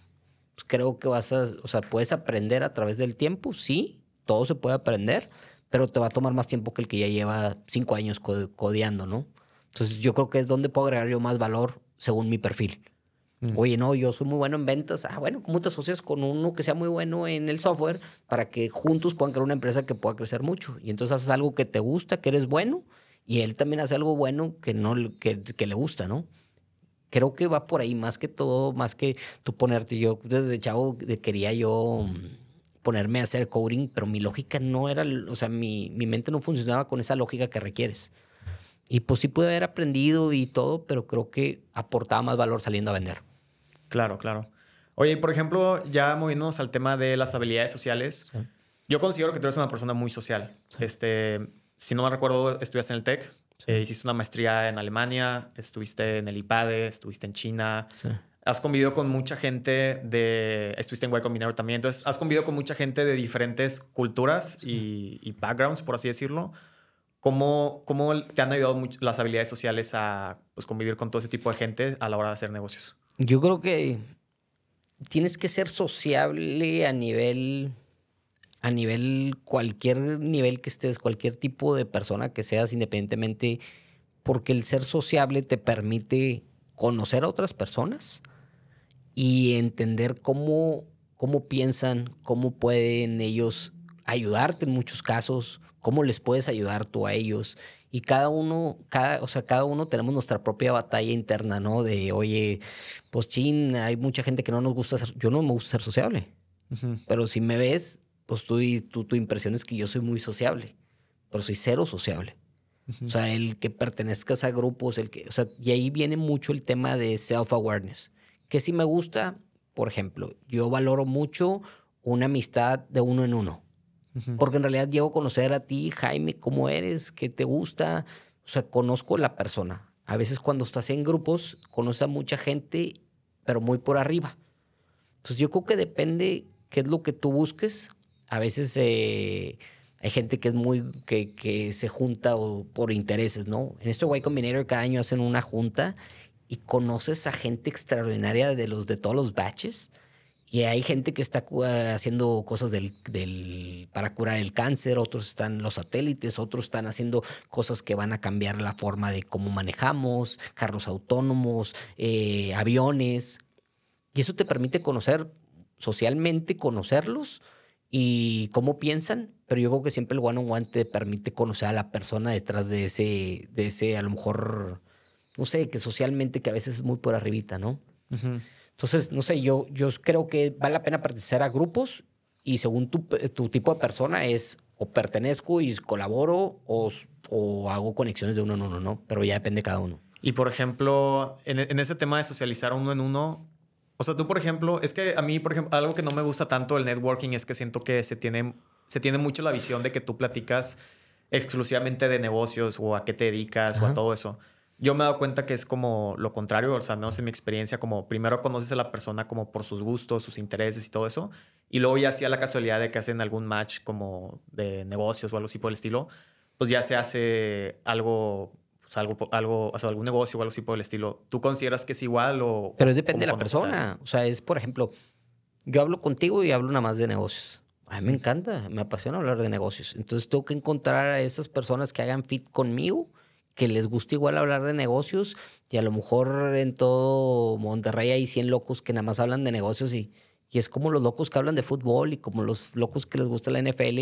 pues creo que vas a, o sea, puedes aprender a través del tiempo, sí, todo se puede aprender, pero te va a tomar más tiempo que el que ya lleva cinco años codeando, ¿no? Entonces yo creo que es donde puedo agregar yo más valor según mi perfil. Mm. Oye, no, yo soy muy bueno en ventas. Ah, bueno, ¿cómo te asocias con uno que sea muy bueno en el software para que juntos puedan crear una empresa que pueda crecer mucho? Y entonces haces algo que te gusta, que eres bueno, y él también hace algo bueno que, no, que, que le gusta, ¿no? creo que va por ahí más que todo, más que tú ponerte. Yo desde chavo quería yo mm, ponerme a hacer coding, pero mi lógica no era, o sea, mi, mi mente no funcionaba con esa lógica que requieres. Y pues sí pude haber aprendido y todo, pero creo que aportaba más valor saliendo a vender. Claro, claro. Oye, por ejemplo, ya moviéndonos al tema de las habilidades sociales, yo considero que tú eres una persona muy social. Este, si no me recuerdo, estudiaste en el TEC, eh, hiciste una maestría en Alemania, estuviste en el IPADE, estuviste en China, has convivido con mucha gente de, estuviste en Y Combinator también, entonces has convivido con mucha gente de diferentes culturas y, backgrounds, por así decirlo. ¿Cómo, ¿Cómo te han ayudado las habilidades sociales a pues, convivir con todo ese tipo de gente a la hora de hacer negocios? Yo creo que tienes que ser sociable a nivel a nivel cualquier nivel que estés, cualquier tipo de persona que seas independientemente porque el ser sociable te permite conocer a otras personas y entender cómo cómo piensan, cómo pueden ellos ayudarte en muchos casos, cómo les puedes ayudar tú a ellos y cada uno, cada, o sea, cada uno tenemos nuestra propia batalla interna, ¿no? De, oye, pues chin, hay mucha gente que no nos gusta ser, yo no me gusta ser sociable. Pero si me ves, pues tú, y, tu impresión es que yo soy muy sociable, pero soy cero sociable. O sea, el que pertenezcas a grupos, el que, o sea, y ahí viene mucho el tema de self-awareness. Que si me gusta, por ejemplo, yo valoro mucho una amistad de uno en uno porque en realidad llego a conocer a ti, Jaime, cómo eres, qué te gusta, o sea, conozco la persona. A veces cuando estás en grupos, conoces a mucha gente, pero muy por arriba. Entonces yo creo que depende qué es lo que tú busques. A veces eh, hay gente que es muy, que, se junta por intereses, ¿no? En este Y Combinator cada año hacen una junta y conoces a gente extraordinaria de los de todos los baches. Y hay gente que está eh, haciendo cosas del, del, para curar el cáncer, otros están los satélites, otros están haciendo cosas que van a cambiar la forma de cómo manejamos, carros autónomos, eh, aviones. Y eso te permite conocer socialmente, conocerlos y cómo piensan, pero yo creo que siempre el one-on-one te permite conocer a la persona detrás de ese, de ese, a lo mejor, no sé, que socialmente que a veces es muy por arribita, ¿no? Entonces, no sé, yo, yo creo que vale la pena pertenecer a grupos y según tu, tipo de persona es o pertenezco y colaboro o, hago conexiones de uno en uno, ¿no? Pero ya depende de cada uno. Y por ejemplo, en, ese tema de socializar uno en uno, o sea, tú por ejemplo, es que a mí, por ejemplo, algo que no me gusta tanto del networking es que siento que se tiene, se tiene mucho la visión de que tú platicas exclusivamente de negocios o a qué te dedicas o a todo eso. Yo me he dado cuenta que es como lo contrario, o sea, no sé, mi experiencia, como primero conoces a la persona como por sus gustos, sus intereses y todo eso, y luego ya hacía la casualidad de que hacen algún match como de negocios o algo así por el estilo, pues ya se hace algo, pues algo, algo, o sea, algún negocio o algo así por el estilo. ¿Tú consideras que es igual o...? Pero depende de la persona, o sea, es, por ejemplo, yo hablo contigo y hablo nada más de negocios. A mí me encanta, me apasiona hablar de negocios. Entonces tengo que encontrar a esas personas que hagan fit conmigo que les gusta igual hablar de negocios y a lo mejor en todo Monterrey hay 100 locos que nada más hablan de negocios y, y es como los locos que hablan de fútbol y como los locos que les gusta la NFL.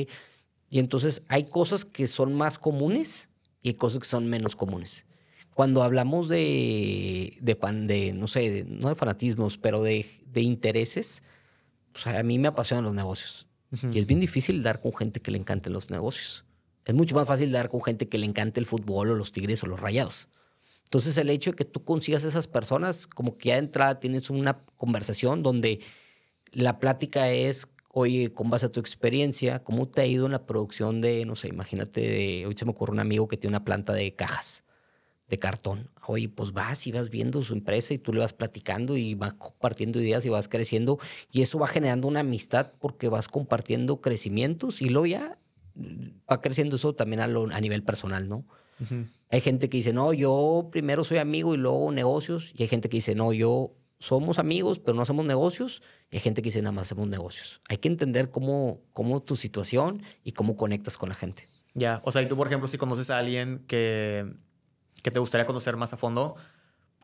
Y entonces hay cosas que son más comunes y cosas que son menos comunes. Cuando hablamos de, de, de no sé, no de fanatismos, pero de, de intereses, pues a mí me apasionan los negocios. Y es bien difícil dar con gente que le encanten los negocios. Es mucho más fácil dar con gente que le encante el fútbol o los tigres o los rayados. Entonces el hecho de que tú consigas esas personas, como que ya de entrada tienes una conversación donde la plática es, oye, con base a tu experiencia, ¿cómo te ha ido en la producción de, no sé, imagínate, hoy se me ocurre un amigo que tiene una planta de cajas de cartón. Oye, pues vas y vas viendo su empresa y tú le vas platicando y vas compartiendo ideas y vas creciendo y eso va generando una amistad porque vas compartiendo crecimientos y luego ya va creciendo eso también a, nivel personal, ¿no? Hay gente que dice, no, yo primero soy amigo y luego negocios. Y hay gente que dice, no, yo somos amigos, pero no hacemos negocios. Y hay gente que dice, nada más hacemos negocios. Hay que entender cómo, cómo tu situación y cómo conectas con la gente. Ya, o sea, y tú, por ejemplo, si conoces a alguien que, que te gustaría conocer más a fondo,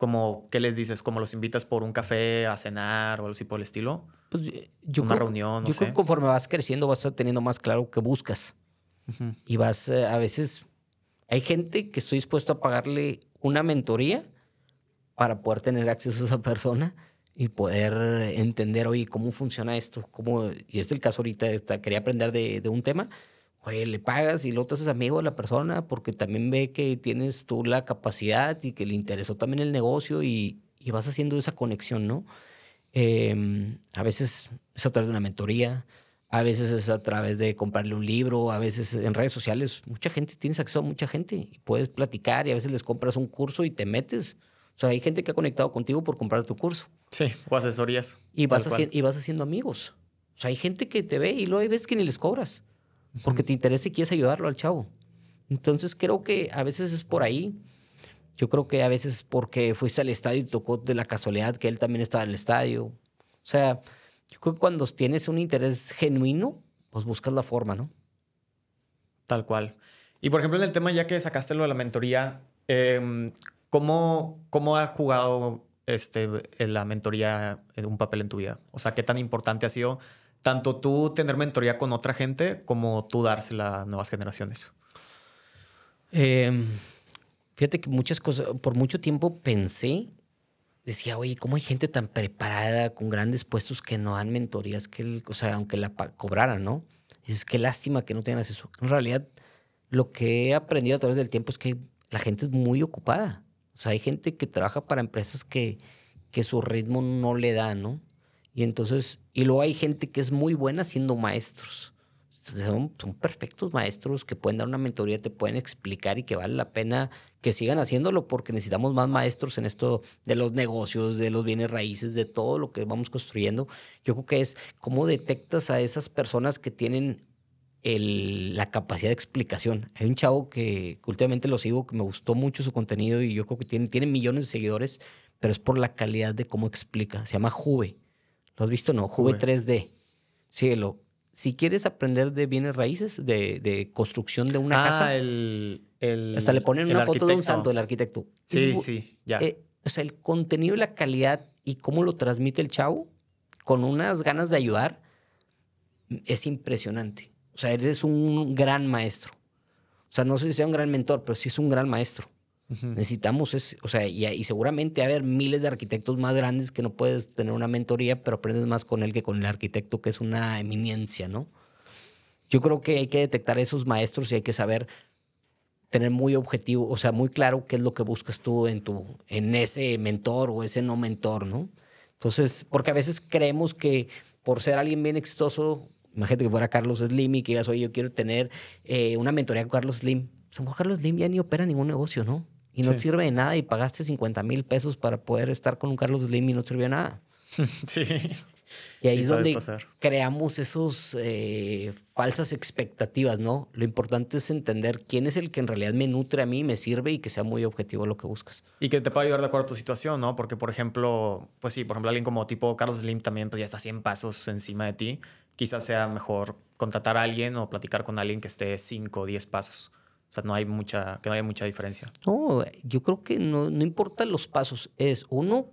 como, ¿qué les dices? ¿Cómo los invitas por un café a cenar o algo así por el estilo? Pues, eh, una reunión, no Yo creo que conforme vas creciendo vas teniendo más claro qué buscas. Y vas, eh, a veces, hay gente que estoy dispuesto a pagarle una mentoría para poder tener acceso a esa persona y poder entender, oye, cómo funciona esto, cómo, y este es el caso ahorita, quería aprender de, de un tema, oye, le pagas y luego te haces amigo de la persona porque también ve que tienes tú la capacidad y que le interesó también el negocio y, y vas haciendo esa conexión, ¿no? Em, a veces es a través de una mentoría, a veces es a través de comprarle un libro, a veces en redes sociales, mucha gente, tienes acceso a mucha gente y puedes platicar y a veces les compras un curso y te metes. O sea, hay gente que ha conectado contigo por comprar tu curso. Sí, o asesorías. Y vas, haciendo, y vas haciendo amigos. O sea, hay gente que te ve y luego ves que ni les cobras porque te interesa y quieres ayudarlo al chavo. Entonces creo que a veces es por ahí. Yo creo que a veces porque fuiste al estadio y tocó de la casualidad que él también estaba en el estadio. O sea, yo creo que cuando tienes un interés genuino, pues buscas la forma, ¿no? Tal cual. Y por ejemplo, en el tema ya que sacaste lo de la mentoría, em, ¿cómo, ha jugado este, la mentoría un papel en tu vida? O sea, ¿qué tan importante ha sido tanto tú tener mentoría con otra gente como tú dársela a nuevas generaciones? Em, fíjate que muchas cosas, por mucho tiempo pensé, decía, oye, ¿cómo hay gente tan preparada con grandes puestos que no dan mentorías, que o sea, aunque la cobraran, ¿no? Dices es qué lástima que no tengan acceso. En realidad, lo que he aprendido a través del tiempo es que la gente es muy ocupada. O sea, hay gente que trabaja para empresas que, que su ritmo no le da, ¿no? Y entonces, y luego hay gente que es muy buena siendo maestros. Son, son, perfectos maestros que pueden dar una mentoría, te pueden explicar y que vale la pena que sigan haciéndolo porque necesitamos más maestros en esto de los negocios, de los bienes raíces, de todo lo que vamos construyendo. Yo creo que es cómo detectas a esas personas que tienen el, la capacidad de explicación. Hay un chavo que, últimamente lo sigo, que me gustó mucho su contenido y yo creo que tiene, tiene millones de seguidores, pero es por la calidad de cómo explica. Se llama Juve has visto? No, Juve, 3D. Síguelo. Si quieres aprender de bienes raíces, de, construcción de una ah, casa. hasta le ponen una foto de un santo, del arquitecto. Sí, sí, ya. Eh, o sea, el contenido y la calidad y cómo lo transmite el chavo, con unas ganas de ayudar, es impresionante. O sea, eres un gran maestro. O sea, no sé si sea un gran mentor, pero sí es un gran maestro. Necesitamos, o sea, y, seguramente haber miles de arquitectos más grandes que no puedes tener una mentoría, pero aprendes más con él que con el arquitecto, que es una eminencia, ¿no? Yo creo que hay que detectar esos maestros y hay que saber tener muy objetivo, o sea, muy claro qué es lo que buscas tú en, tu, en ese mentor o ese no mentor, ¿no? Entonces, porque a veces creemos que por ser alguien bien exitoso, imagínate que fuera Carlos Slim y que digas, oye, yo quiero tener eh, una mentoría con Carlos Slim. Pues, o Carlos Slim ya ni opera ningún negocio, ¿no? y no sirve de nada y pagaste 50 mil pesos para poder estar con un Carlos Slim y no sirvió de nada. sí. Y ahí es donde creamos esas eh, falsas expectativas, ¿no? Lo importante es entender quién es el que en realidad me nutre a mí, me sirve y que sea muy objetivo lo que buscas. Y que te pueda ayudar de acuerdo a tu situación, ¿no? Porque, por ejemplo, pues sí, por ejemplo, alguien como tipo Carlos Slim también pues ya está 100 pasos encima de ti. Quizás sea mejor contratar a alguien o platicar con alguien que esté 5 o 10 pasos o sea, no hay mucha, que no hay mucha diferencia. No, yo creo que no, no importa los pasos. Es uno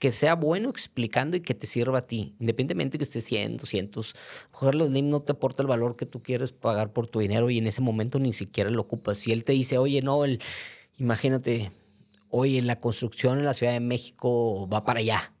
que sea bueno explicando y que te sirva a ti, independientemente que estés 100, 200. jugar los NIM no te aporta el valor que tú quieres pagar por tu dinero y en ese momento ni siquiera lo ocupas. Si él te dice, oye, no, el, imagínate, en la construcción en la Ciudad de México va para allá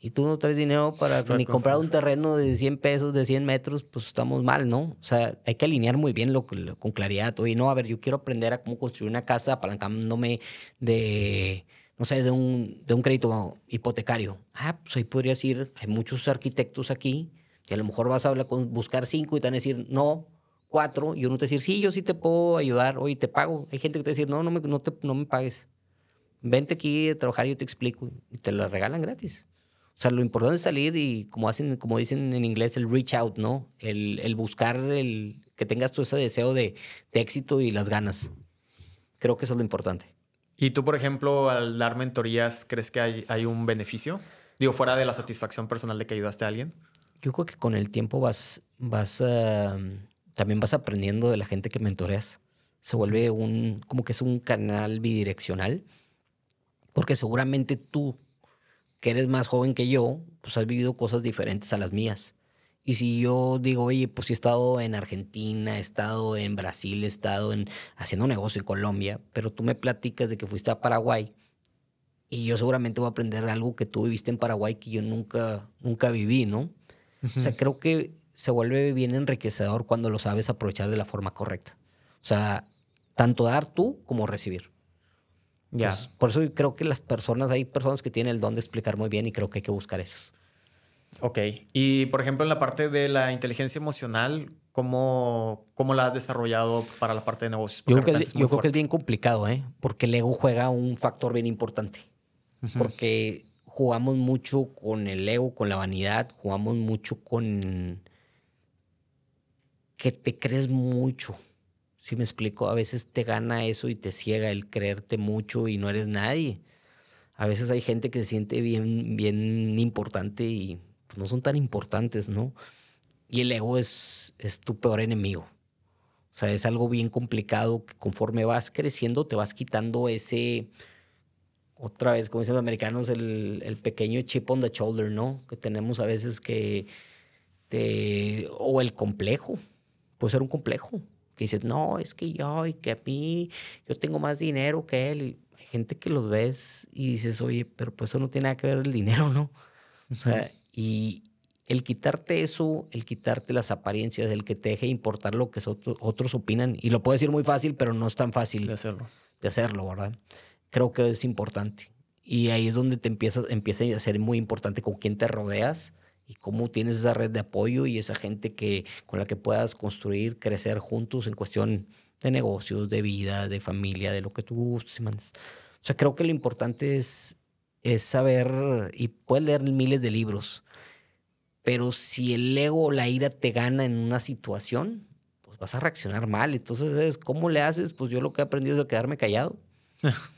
y tú no traes dinero para ni comprar un terreno de 100 pesos, de 100 metros, pues estamos mal, ¿no? O sea, hay que alinear muy bien lo, con claridad. Oye, no, a ver, yo quiero aprender a cómo construir una casa apalancándome de, no sé, de un, de un crédito hipotecario. Ah, pues ahí podrías ir, hay muchos arquitectos aquí, y a lo mejor vas a hablar con, buscar cinco y te van a decir, no, cuatro, y uno te dice decir, sí, yo sí te puedo ayudar, oye, te pago. Hay gente que te dice decir, no, no me, no te, no me pagues. Vente aquí a trabajar y yo te explico. Y te lo regalan gratis. O sea, lo importante es salir y como hacen, como dicen en inglés, el reach out, ¿no? El, el buscar el que tengas tú ese deseo de, de, éxito y las ganas. Creo que eso es lo importante. ¿Y tú, por ejemplo, al dar mentorías, crees que hay, hay un beneficio? Digo, fuera de la satisfacción personal de que ayudaste a alguien. Yo creo que con el tiempo vas, vas, ah, también vas aprendiendo de la gente que mentoreas. Se vuelve un, como que es un canal bidireccional, porque seguramente tú que eres más joven que yo, pues has vivido cosas diferentes a las mías. Y si yo digo, oye, pues he estado en Argentina, he estado en Brasil, he estado en, haciendo negocio en Colombia, pero tú me platicas de que fuiste a Paraguay y yo seguramente voy a aprender algo que tú viviste en Paraguay que yo nunca, nunca viví, ¿no? O sea, creo que se vuelve bien enriquecedor cuando lo sabes aprovechar de la forma correcta. O sea, tanto dar tú como recibir por eso creo que las personas, hay personas que tienen el don de explicar muy bien y creo que hay que buscar eso. Ok, y por ejemplo en la parte de la inteligencia emocional, ¿cómo, cómo la has desarrollado para la parte de negocios? yo creo, que es bien complicado, ¿eh? porque el ego juega un factor bien importante, porque jugamos mucho con el ego, con la vanidad, jugamos mucho con que te crees mucho. Si me explico, a veces te gana eso y te ciega el creerte mucho y no eres nadie. A veces hay gente que se siente bien, bien importante y pues, no son tan importantes, ¿no? Y el ego es, es tu peor enemigo. O sea, es algo bien complicado que conforme vas creciendo te vas quitando ese, otra vez, como dicen los americanos, el, el pequeño chip on the shoulder, ¿no? Que tenemos a veces que, te, o el complejo, puede ser un complejo que dices, no, es que yo y que a mí, yo tengo más dinero que él. hay gente que los ves y dices, oye, pero pues eso no tiene nada que ver el dinero, ¿no? O sea, y el quitarte eso, el quitarte las apariencias, el que te deje importar lo que otros opinan, y lo puedo decir muy fácil, pero no es tan fácil de hacerlo, de hacerlo ¿verdad? Creo que es importante. Y ahí es donde te empiezas, empieza a ser muy importante con quién te rodeas y cómo tienes esa red de apoyo y esa gente que, con la que puedas construir, crecer juntos en cuestión de negocios, de vida, de familia, de lo que tú gustes mandes. O sea, creo que lo importante es, es saber, y puedes leer miles de libros, pero si el ego o la ira te gana en una situación, pues vas a reaccionar mal. Entonces, ¿cómo le haces? Pues yo lo que he aprendido es de quedarme callado.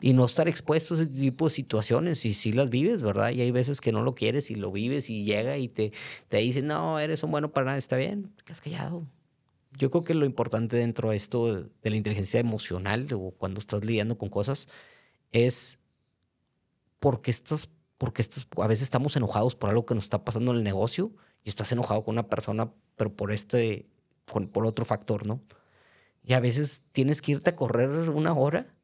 y no estar expuesto a ese tipo de situaciones y si las vives, ¿verdad? Y hay veces que no lo quieres y lo vives y llega y te, te dice, no, eres un bueno para nada, está bien, te has callado. Yo creo que lo importante dentro de esto de la inteligencia emocional o cuando estás lidiando con cosas es porque estás, porque estás, a veces estamos enojados por algo que nos está pasando en el negocio y estás enojado con una persona, pero por este, por otro factor, ¿no? Y a veces tienes que irte a correr una hora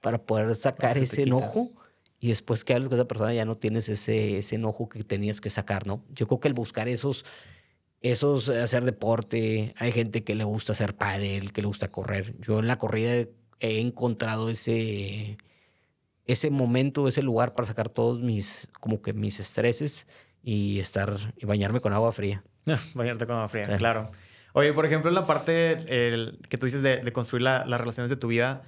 para poder sacar ese enojo y después que hables con esa persona ya no tienes ese, ese enojo que tenías que sacar, ¿no? Yo creo que el buscar esos, esos, eh, hacer deporte, hay gente que le gusta hacer pádel, que le gusta correr. Yo en la corrida he encontrado ese, ese momento, ese lugar para sacar todos mis, como que mis estreses y estar, y bañarme con agua fría. Ah, bañarte con agua fría, claro. Oye, por ejemplo, la parte el, que tú dices de, construir las relaciones de tu vida,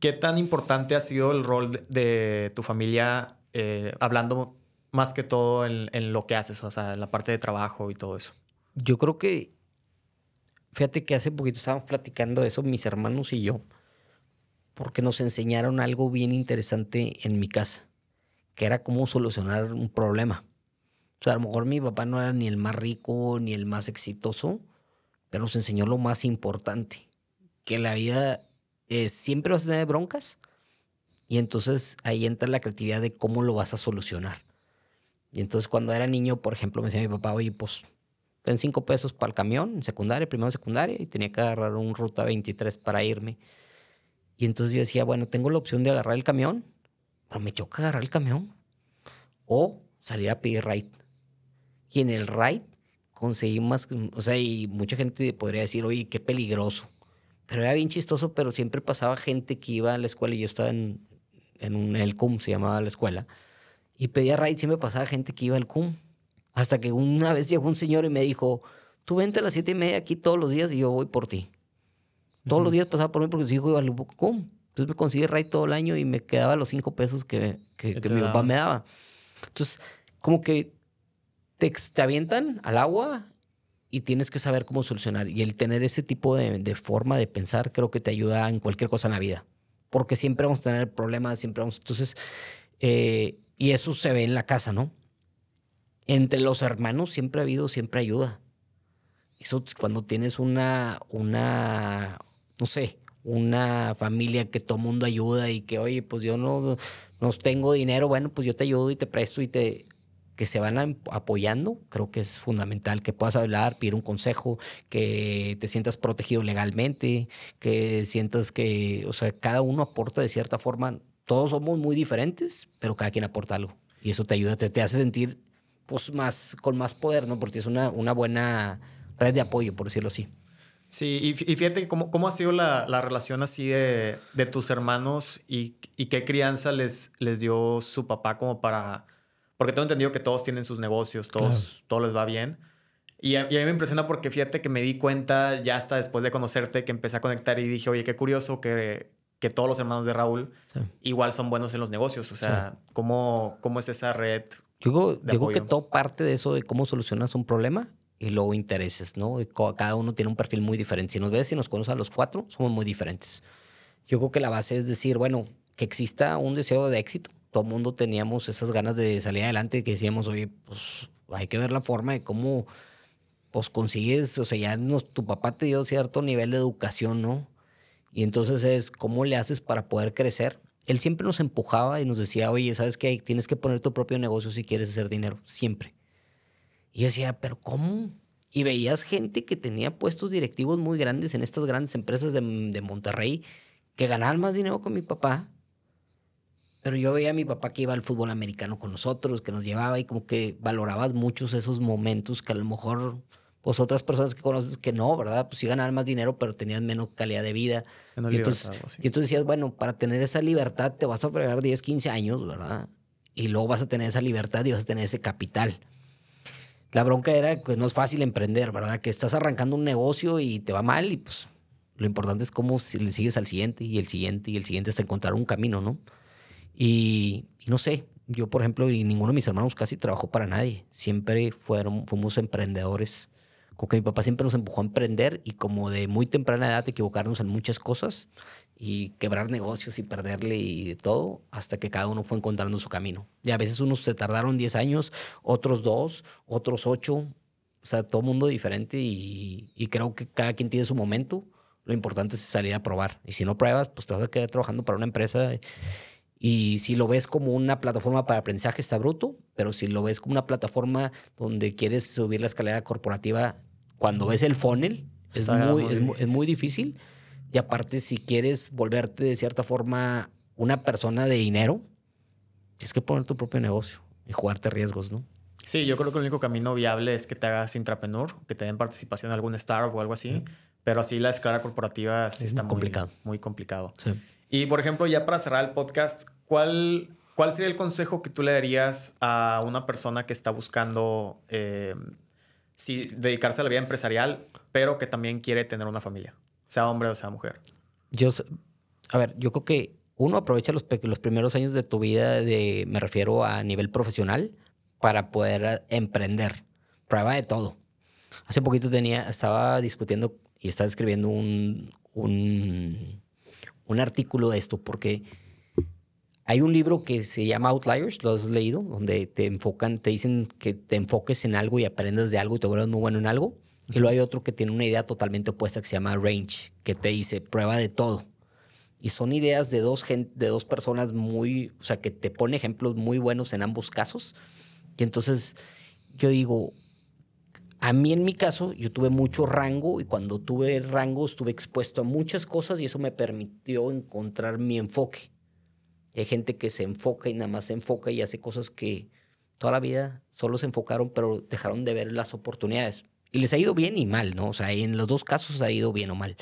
¿Qué tan importante ha sido el rol de tu familia, eh, hablando más que todo en, lo que haces, o sea, en la parte de trabajo y todo eso? Yo creo que, fíjate que hace poquito estábamos platicando eso, mis hermanos y yo, porque nos enseñaron algo bien interesante en mi casa, que era cómo solucionar un problema. O sea, a lo mejor mi papá no era ni el más rico ni el más exitoso, pero nos enseñó lo más importante, que la vida eh, siempre vas a tener broncas y entonces ahí entra la creatividad de cómo lo vas a solucionar. Y entonces cuando era niño, por ejemplo, me decía mi papá, oye, pues ten cinco pesos para el camión en secundaria, primero secundaria, y tenía que agarrar un ruta 23 para irme. Y entonces yo decía, bueno, tengo la opción de agarrar el camión, pero me choca agarrar el camión. O salir a pedir ride. Y en el ride conseguí más, o sea, y mucha gente podría decir, oye, qué peligroso. Pero era bien chistoso, pero siempre pasaba gente que iba a la escuela y yo estaba en, un, el CUM, se llamaba la escuela, y pedía ride, siempre pasaba gente que iba al CUM. Hasta que una vez llegó un señor y me dijo, tú vente a las siete y media aquí todos los días y yo voy por ti. Todos los días pasaba por mí porque su hijo iba al CUM. Entonces me conseguí ride todo el año y me quedaba los cinco pesos que, mi papá me daba. Entonces, como que te, te avientan al agua y tienes que saber cómo solucionar. Y el tener ese tipo de, forma de pensar creo que te ayuda en cualquier cosa en la vida, porque siempre vamos a tener problemas, siempre vamos... Entonces, eh, y eso se ve en la casa, ¿no? Entre los hermanos siempre ha habido, siempre ayuda. Eso cuando tienes una, una, no sé, una familia que todo mundo ayuda y que, oye, pues yo no, no tengo dinero, bueno, pues yo te ayudo y te presto y te que se van apoyando, creo que es fundamental que puedas hablar, pedir un consejo, que te sientas protegido legalmente, que sientas que, o sea, cada uno aporta de cierta forma, todos somos muy diferentes, pero cada quien aporta algo. Y eso te ayuda, te, te hace sentir pues más, con más poder, ¿no? Porque es una, una buena red de apoyo, por decirlo así. Sí, y, fíjate cómo, cómo ha sido la, la relación así de, de tus hermanos y, y, qué crianza les, les dio su papá como para porque tengo entendido que todos tienen sus negocios, todos, les va bien. Y a, mí me impresiona porque fíjate que me di cuenta ya hasta después de conocerte que empecé a conectar y dije, oye, qué curioso que, que todos los hermanos de Raúl igual son buenos en los negocios. O sea, ¿cómo, ¿cómo es esa red? Yo creo, que todo parte de eso de cómo solucionas un problema y luego intereses, ¿no? Cada uno tiene un perfil muy diferente. Si nos ves y nos conoces a los cuatro, somos muy diferentes. Yo creo que la base es decir, bueno, que exista un deseo de éxito todo mundo teníamos esas ganas de salir adelante que decíamos, oye, pues hay que ver la forma de cómo pues consigues, o sea, ya tu papá te dio cierto nivel de educación, ¿no? Y entonces es cómo le haces para poder crecer. Él siempre nos empujaba y nos decía, oye, ¿sabes qué? Tienes que poner tu propio negocio si quieres hacer dinero, siempre. Y yo decía, ¿pero cómo? Y veías gente que tenía puestos directivos muy grandes en estas grandes empresas de, de Monterrey que ganaban más dinero que mi papá pero yo veía a mi papá que iba al fútbol americano con nosotros, que nos llevaba y como que valorabas muchos esos momentos que a lo mejor pues otras personas que conoces que no, ¿verdad? Pues sí ganaban más dinero, pero tenían menos calidad de vida. y, entonces, y entonces decías, bueno, para tener esa libertad te vas a fregar 10, 15 años, ¿verdad? Y luego vas a tener esa libertad y vas a tener ese capital. La bronca era que pues, no es fácil emprender, ¿verdad? Que estás arrancando un negocio y te va mal y pues lo importante es cómo le sigues al siguiente y el siguiente y el siguiente hasta encontrar un camino, ¿no? Y, no sé, yo por ejemplo, y ninguno de mis hermanos casi trabajó para nadie. Siempre fueron, fuimos emprendedores. Como que mi papá siempre nos empujó a emprender y como de muy temprana edad equivocarnos en muchas cosas y quebrar negocios y perderle y de todo, hasta que cada uno fue encontrando su camino. Y a veces unos se tardaron 10 años, otros 2, otros 8, o sea, todo mundo diferente y, creo que cada quien tiene su momento. Lo importante es salir a probar. Y si no pruebas, pues te vas a quedar trabajando para una empresa. Y si lo ves como una plataforma para aprendizaje está bruto, pero si lo ves como una plataforma donde quieres subir la escalera corporativa, cuando ves el funnel, es muy, es, difícil. Y aparte, si quieres volverte de cierta forma una persona de dinero, tienes que poner tu propio negocio y jugarte riesgos, ¿no? Sí, yo creo que el único camino viable es que te hagas intrapreneur, que te den participación en algún startup o algo así, pero así la escala corporativa sí está muy, complicado. muy complicado. Sí. Y por ejemplo, ya para cerrar el podcast, ¿cuál, cuál sería el consejo que tú le darías a una persona que está buscando em, dedicarse a la vida empresarial, pero que también quiere tener una familia, sea hombre o sea mujer? Yo, a ver, yo creo que uno aprovecha los, los primeros años de tu vida, de, me refiero a nivel profesional, para poder eh, emprender. Prueba de todo. Hace poquito tenía, estaba discutiendo y estaba escribiendo un un artículo de esto, porque hay un libro que se llama Outliers, lo has leído, donde te enfocan, te dicen que te enfoques en algo y aprendas de algo y te vuelvas muy bueno en algo. Y luego hay otro que tiene una idea totalmente opuesta que se llama Range, que te dice prueba de todo. Y son ideas de dos, de dos personas muy, o sea, que te pone ejemplos muy buenos en ambos casos. Y entonces yo digo, a mí en mi caso, yo tuve mucho rango y cuando tuve rango estuve expuesto a muchas cosas y eso me permitió encontrar mi enfoque. Hay gente que se enfoca y nada más se enfoca y hace cosas que toda la vida solo se enfocaron, pero dejaron de ver las oportunidades. Y les ha ido bien y mal, ¿no? O sea, en los dos casos ha ido bien o mal.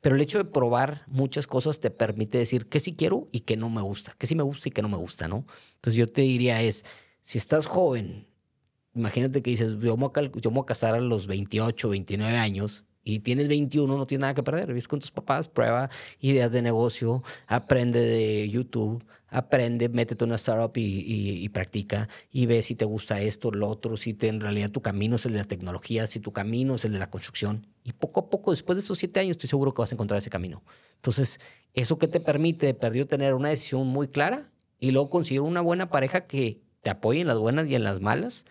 Pero el hecho de probar muchas cosas te permite decir qué sí quiero y qué no me gusta, qué sí me gusta y qué no me gusta, ¿no? Entonces yo te diría es, si estás joven imagínate que dices, yo me, voy a casar a los 28, 29 años y tienes 21, no tienes nada que perder. Vives con tus papás, prueba ideas de negocio, aprende de YouTube, aprende, métete en una startup y, practica y ve si te gusta esto, lo otro, si en realidad tu camino es el de la tecnología, si tu camino es el de la construcción. Y poco a poco, después de esos siete años, estoy seguro que vas a encontrar ese camino. Entonces, eso que te permite, perdió tener una decisión muy clara y luego conseguir una buena pareja que te apoye en las buenas y en las malas,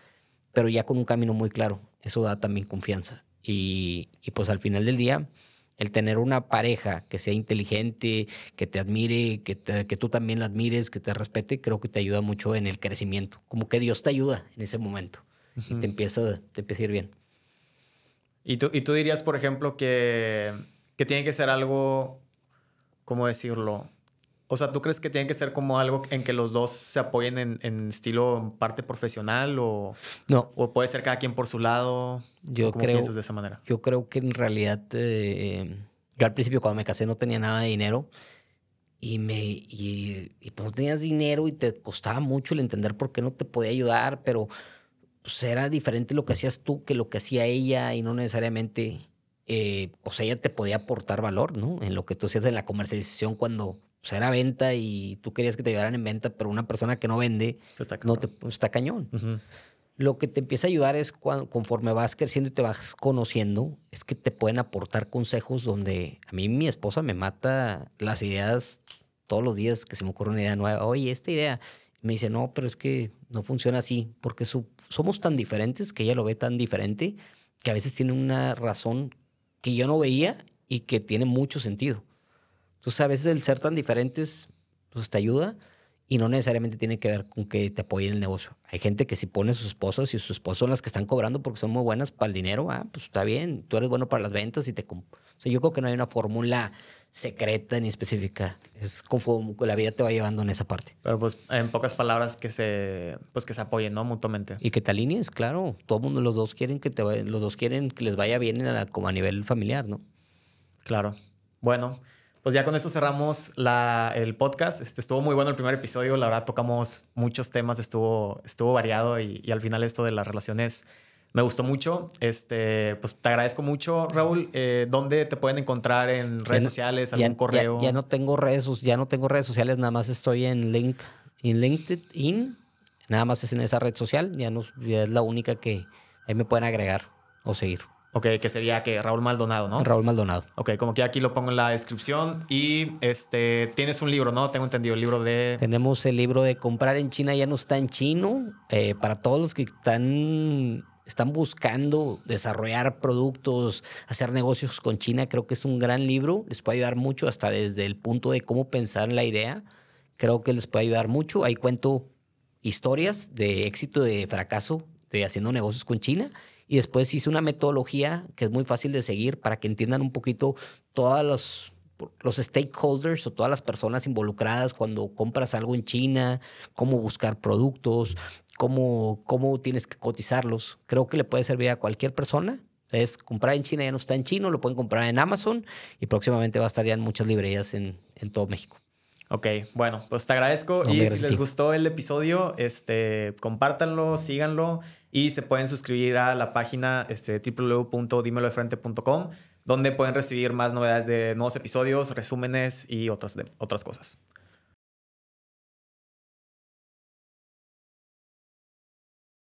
pero ya con un camino muy claro. Eso da también confianza. Y, pues al final del día, el tener una pareja que sea inteligente, que te admire, que, que, tú también la admires, que te respete, creo que te ayuda mucho en el crecimiento. Como que Dios te ayuda en ese momento y te empieza, a ir bien. ¿Y tú, y tú dirías, por ejemplo, que, que tiene que ser algo, ¿cómo decirlo? O sea, ¿tú crees que tiene que ser como algo en que los dos se apoyen en, estilo en parte profesional o no? O puede ser cada quien por su lado. Yo creo, piensas de esa manera? Yo creo que en realidad eh, yo al principio cuando me casé no tenía nada de dinero y me y, pues no tenías dinero y te costaba mucho el entender por qué no te podía ayudar, pero pues era diferente lo que hacías tú que lo que hacía ella y no necesariamente eh, pues ella te podía aportar valor, ¿no? En lo que tú hacías en la comercialización cuando o pues, sea, era venta y tú querías que te ayudaran en venta, pero una persona que no vende pues, está no te pues, está cañón. Lo que te empieza a ayudar es cuando, conforme vas creciendo y te vas conociendo, es que te pueden aportar consejos donde a mí mi esposa me mata las ideas todos los días que se me ocurre una idea nueva. Oye, esta idea. me dice, no, pero es que no funciona así, porque somos tan diferentes que ella lo ve tan diferente que a veces tiene una razón que yo no veía y que tiene mucho sentido. Entonces, a veces el ser tan diferentes, pues te ayuda y no necesariamente tiene que ver con que te apoyen el negocio. Hay gente que si pone a sus esposas y sus esposos son las que están cobrando porque son muy buenas para el dinero, ah, pues está bien, tú eres bueno para las ventas y te... O sea, yo creo que no hay una fórmula secreta ni específica. Es como la vida te va llevando en esa parte. Pero pues en pocas palabras que se pues que se apoyen, ¿no? Mutuamente. Y que te alinees, claro. Todo mundo, los dos quieren que te los dos quieren que les vaya bien como a nivel familiar, ¿no? Claro. Bueno, pues ya con esto cerramos el podcast. Este, estuvo muy bueno el primer episodio, la verdad tocamos muchos temas, estuvo, estuvo variado y, al final esto de las relaciones me gustó mucho. Este, pues te agradezco mucho, Raúl. Eh, ¿Dónde te pueden encontrar en redes sociales, algún correo? Ya, no tengo redes, ya no tengo redes sociales, nada más estoy en LinkedIn. Nada más es en esa red social, ya no ya es la única que ahí me pueden agregar o seguir. Ok, que sería que Raúl Maldonado, ¿no? Raúl Maldonado. Ok, como que aquí lo pongo en la descripción. Y este tienes un libro, ¿no? Tengo entendido, el libro de. Tenemos el libro de Comprar en China ya no está en chino. Eh, para todos los que están, están buscando desarrollar productos, hacer negocios con China, creo que es un gran libro. Les puede ayudar mucho hasta desde el punto de cómo pensar la idea. Creo que les puede ayudar mucho. Ahí cuento historias de éxito, de fracaso, de haciendo negocios con China y después hice una metodología que es muy fácil de seguir para que entiendan un poquito todos los stakeholders o todas las personas involucradas cuando compras algo en China, cómo buscar productos, cómo, cómo tienes que cotizarlos. Creo que le puede servir a cualquier persona. Es comprar en China, ya no está en chino, lo pueden comprar en Amazon y próximamente va a estar ya en muchas librerías en, en todo México. Ok, bueno, pues te agradezco. y si les gustó el episodio, este, compártanlo, síganlo y se pueden suscribir a la página este, donde pueden recibir más novedades de nuevos episodios, resúmenes y otras, otras cosas.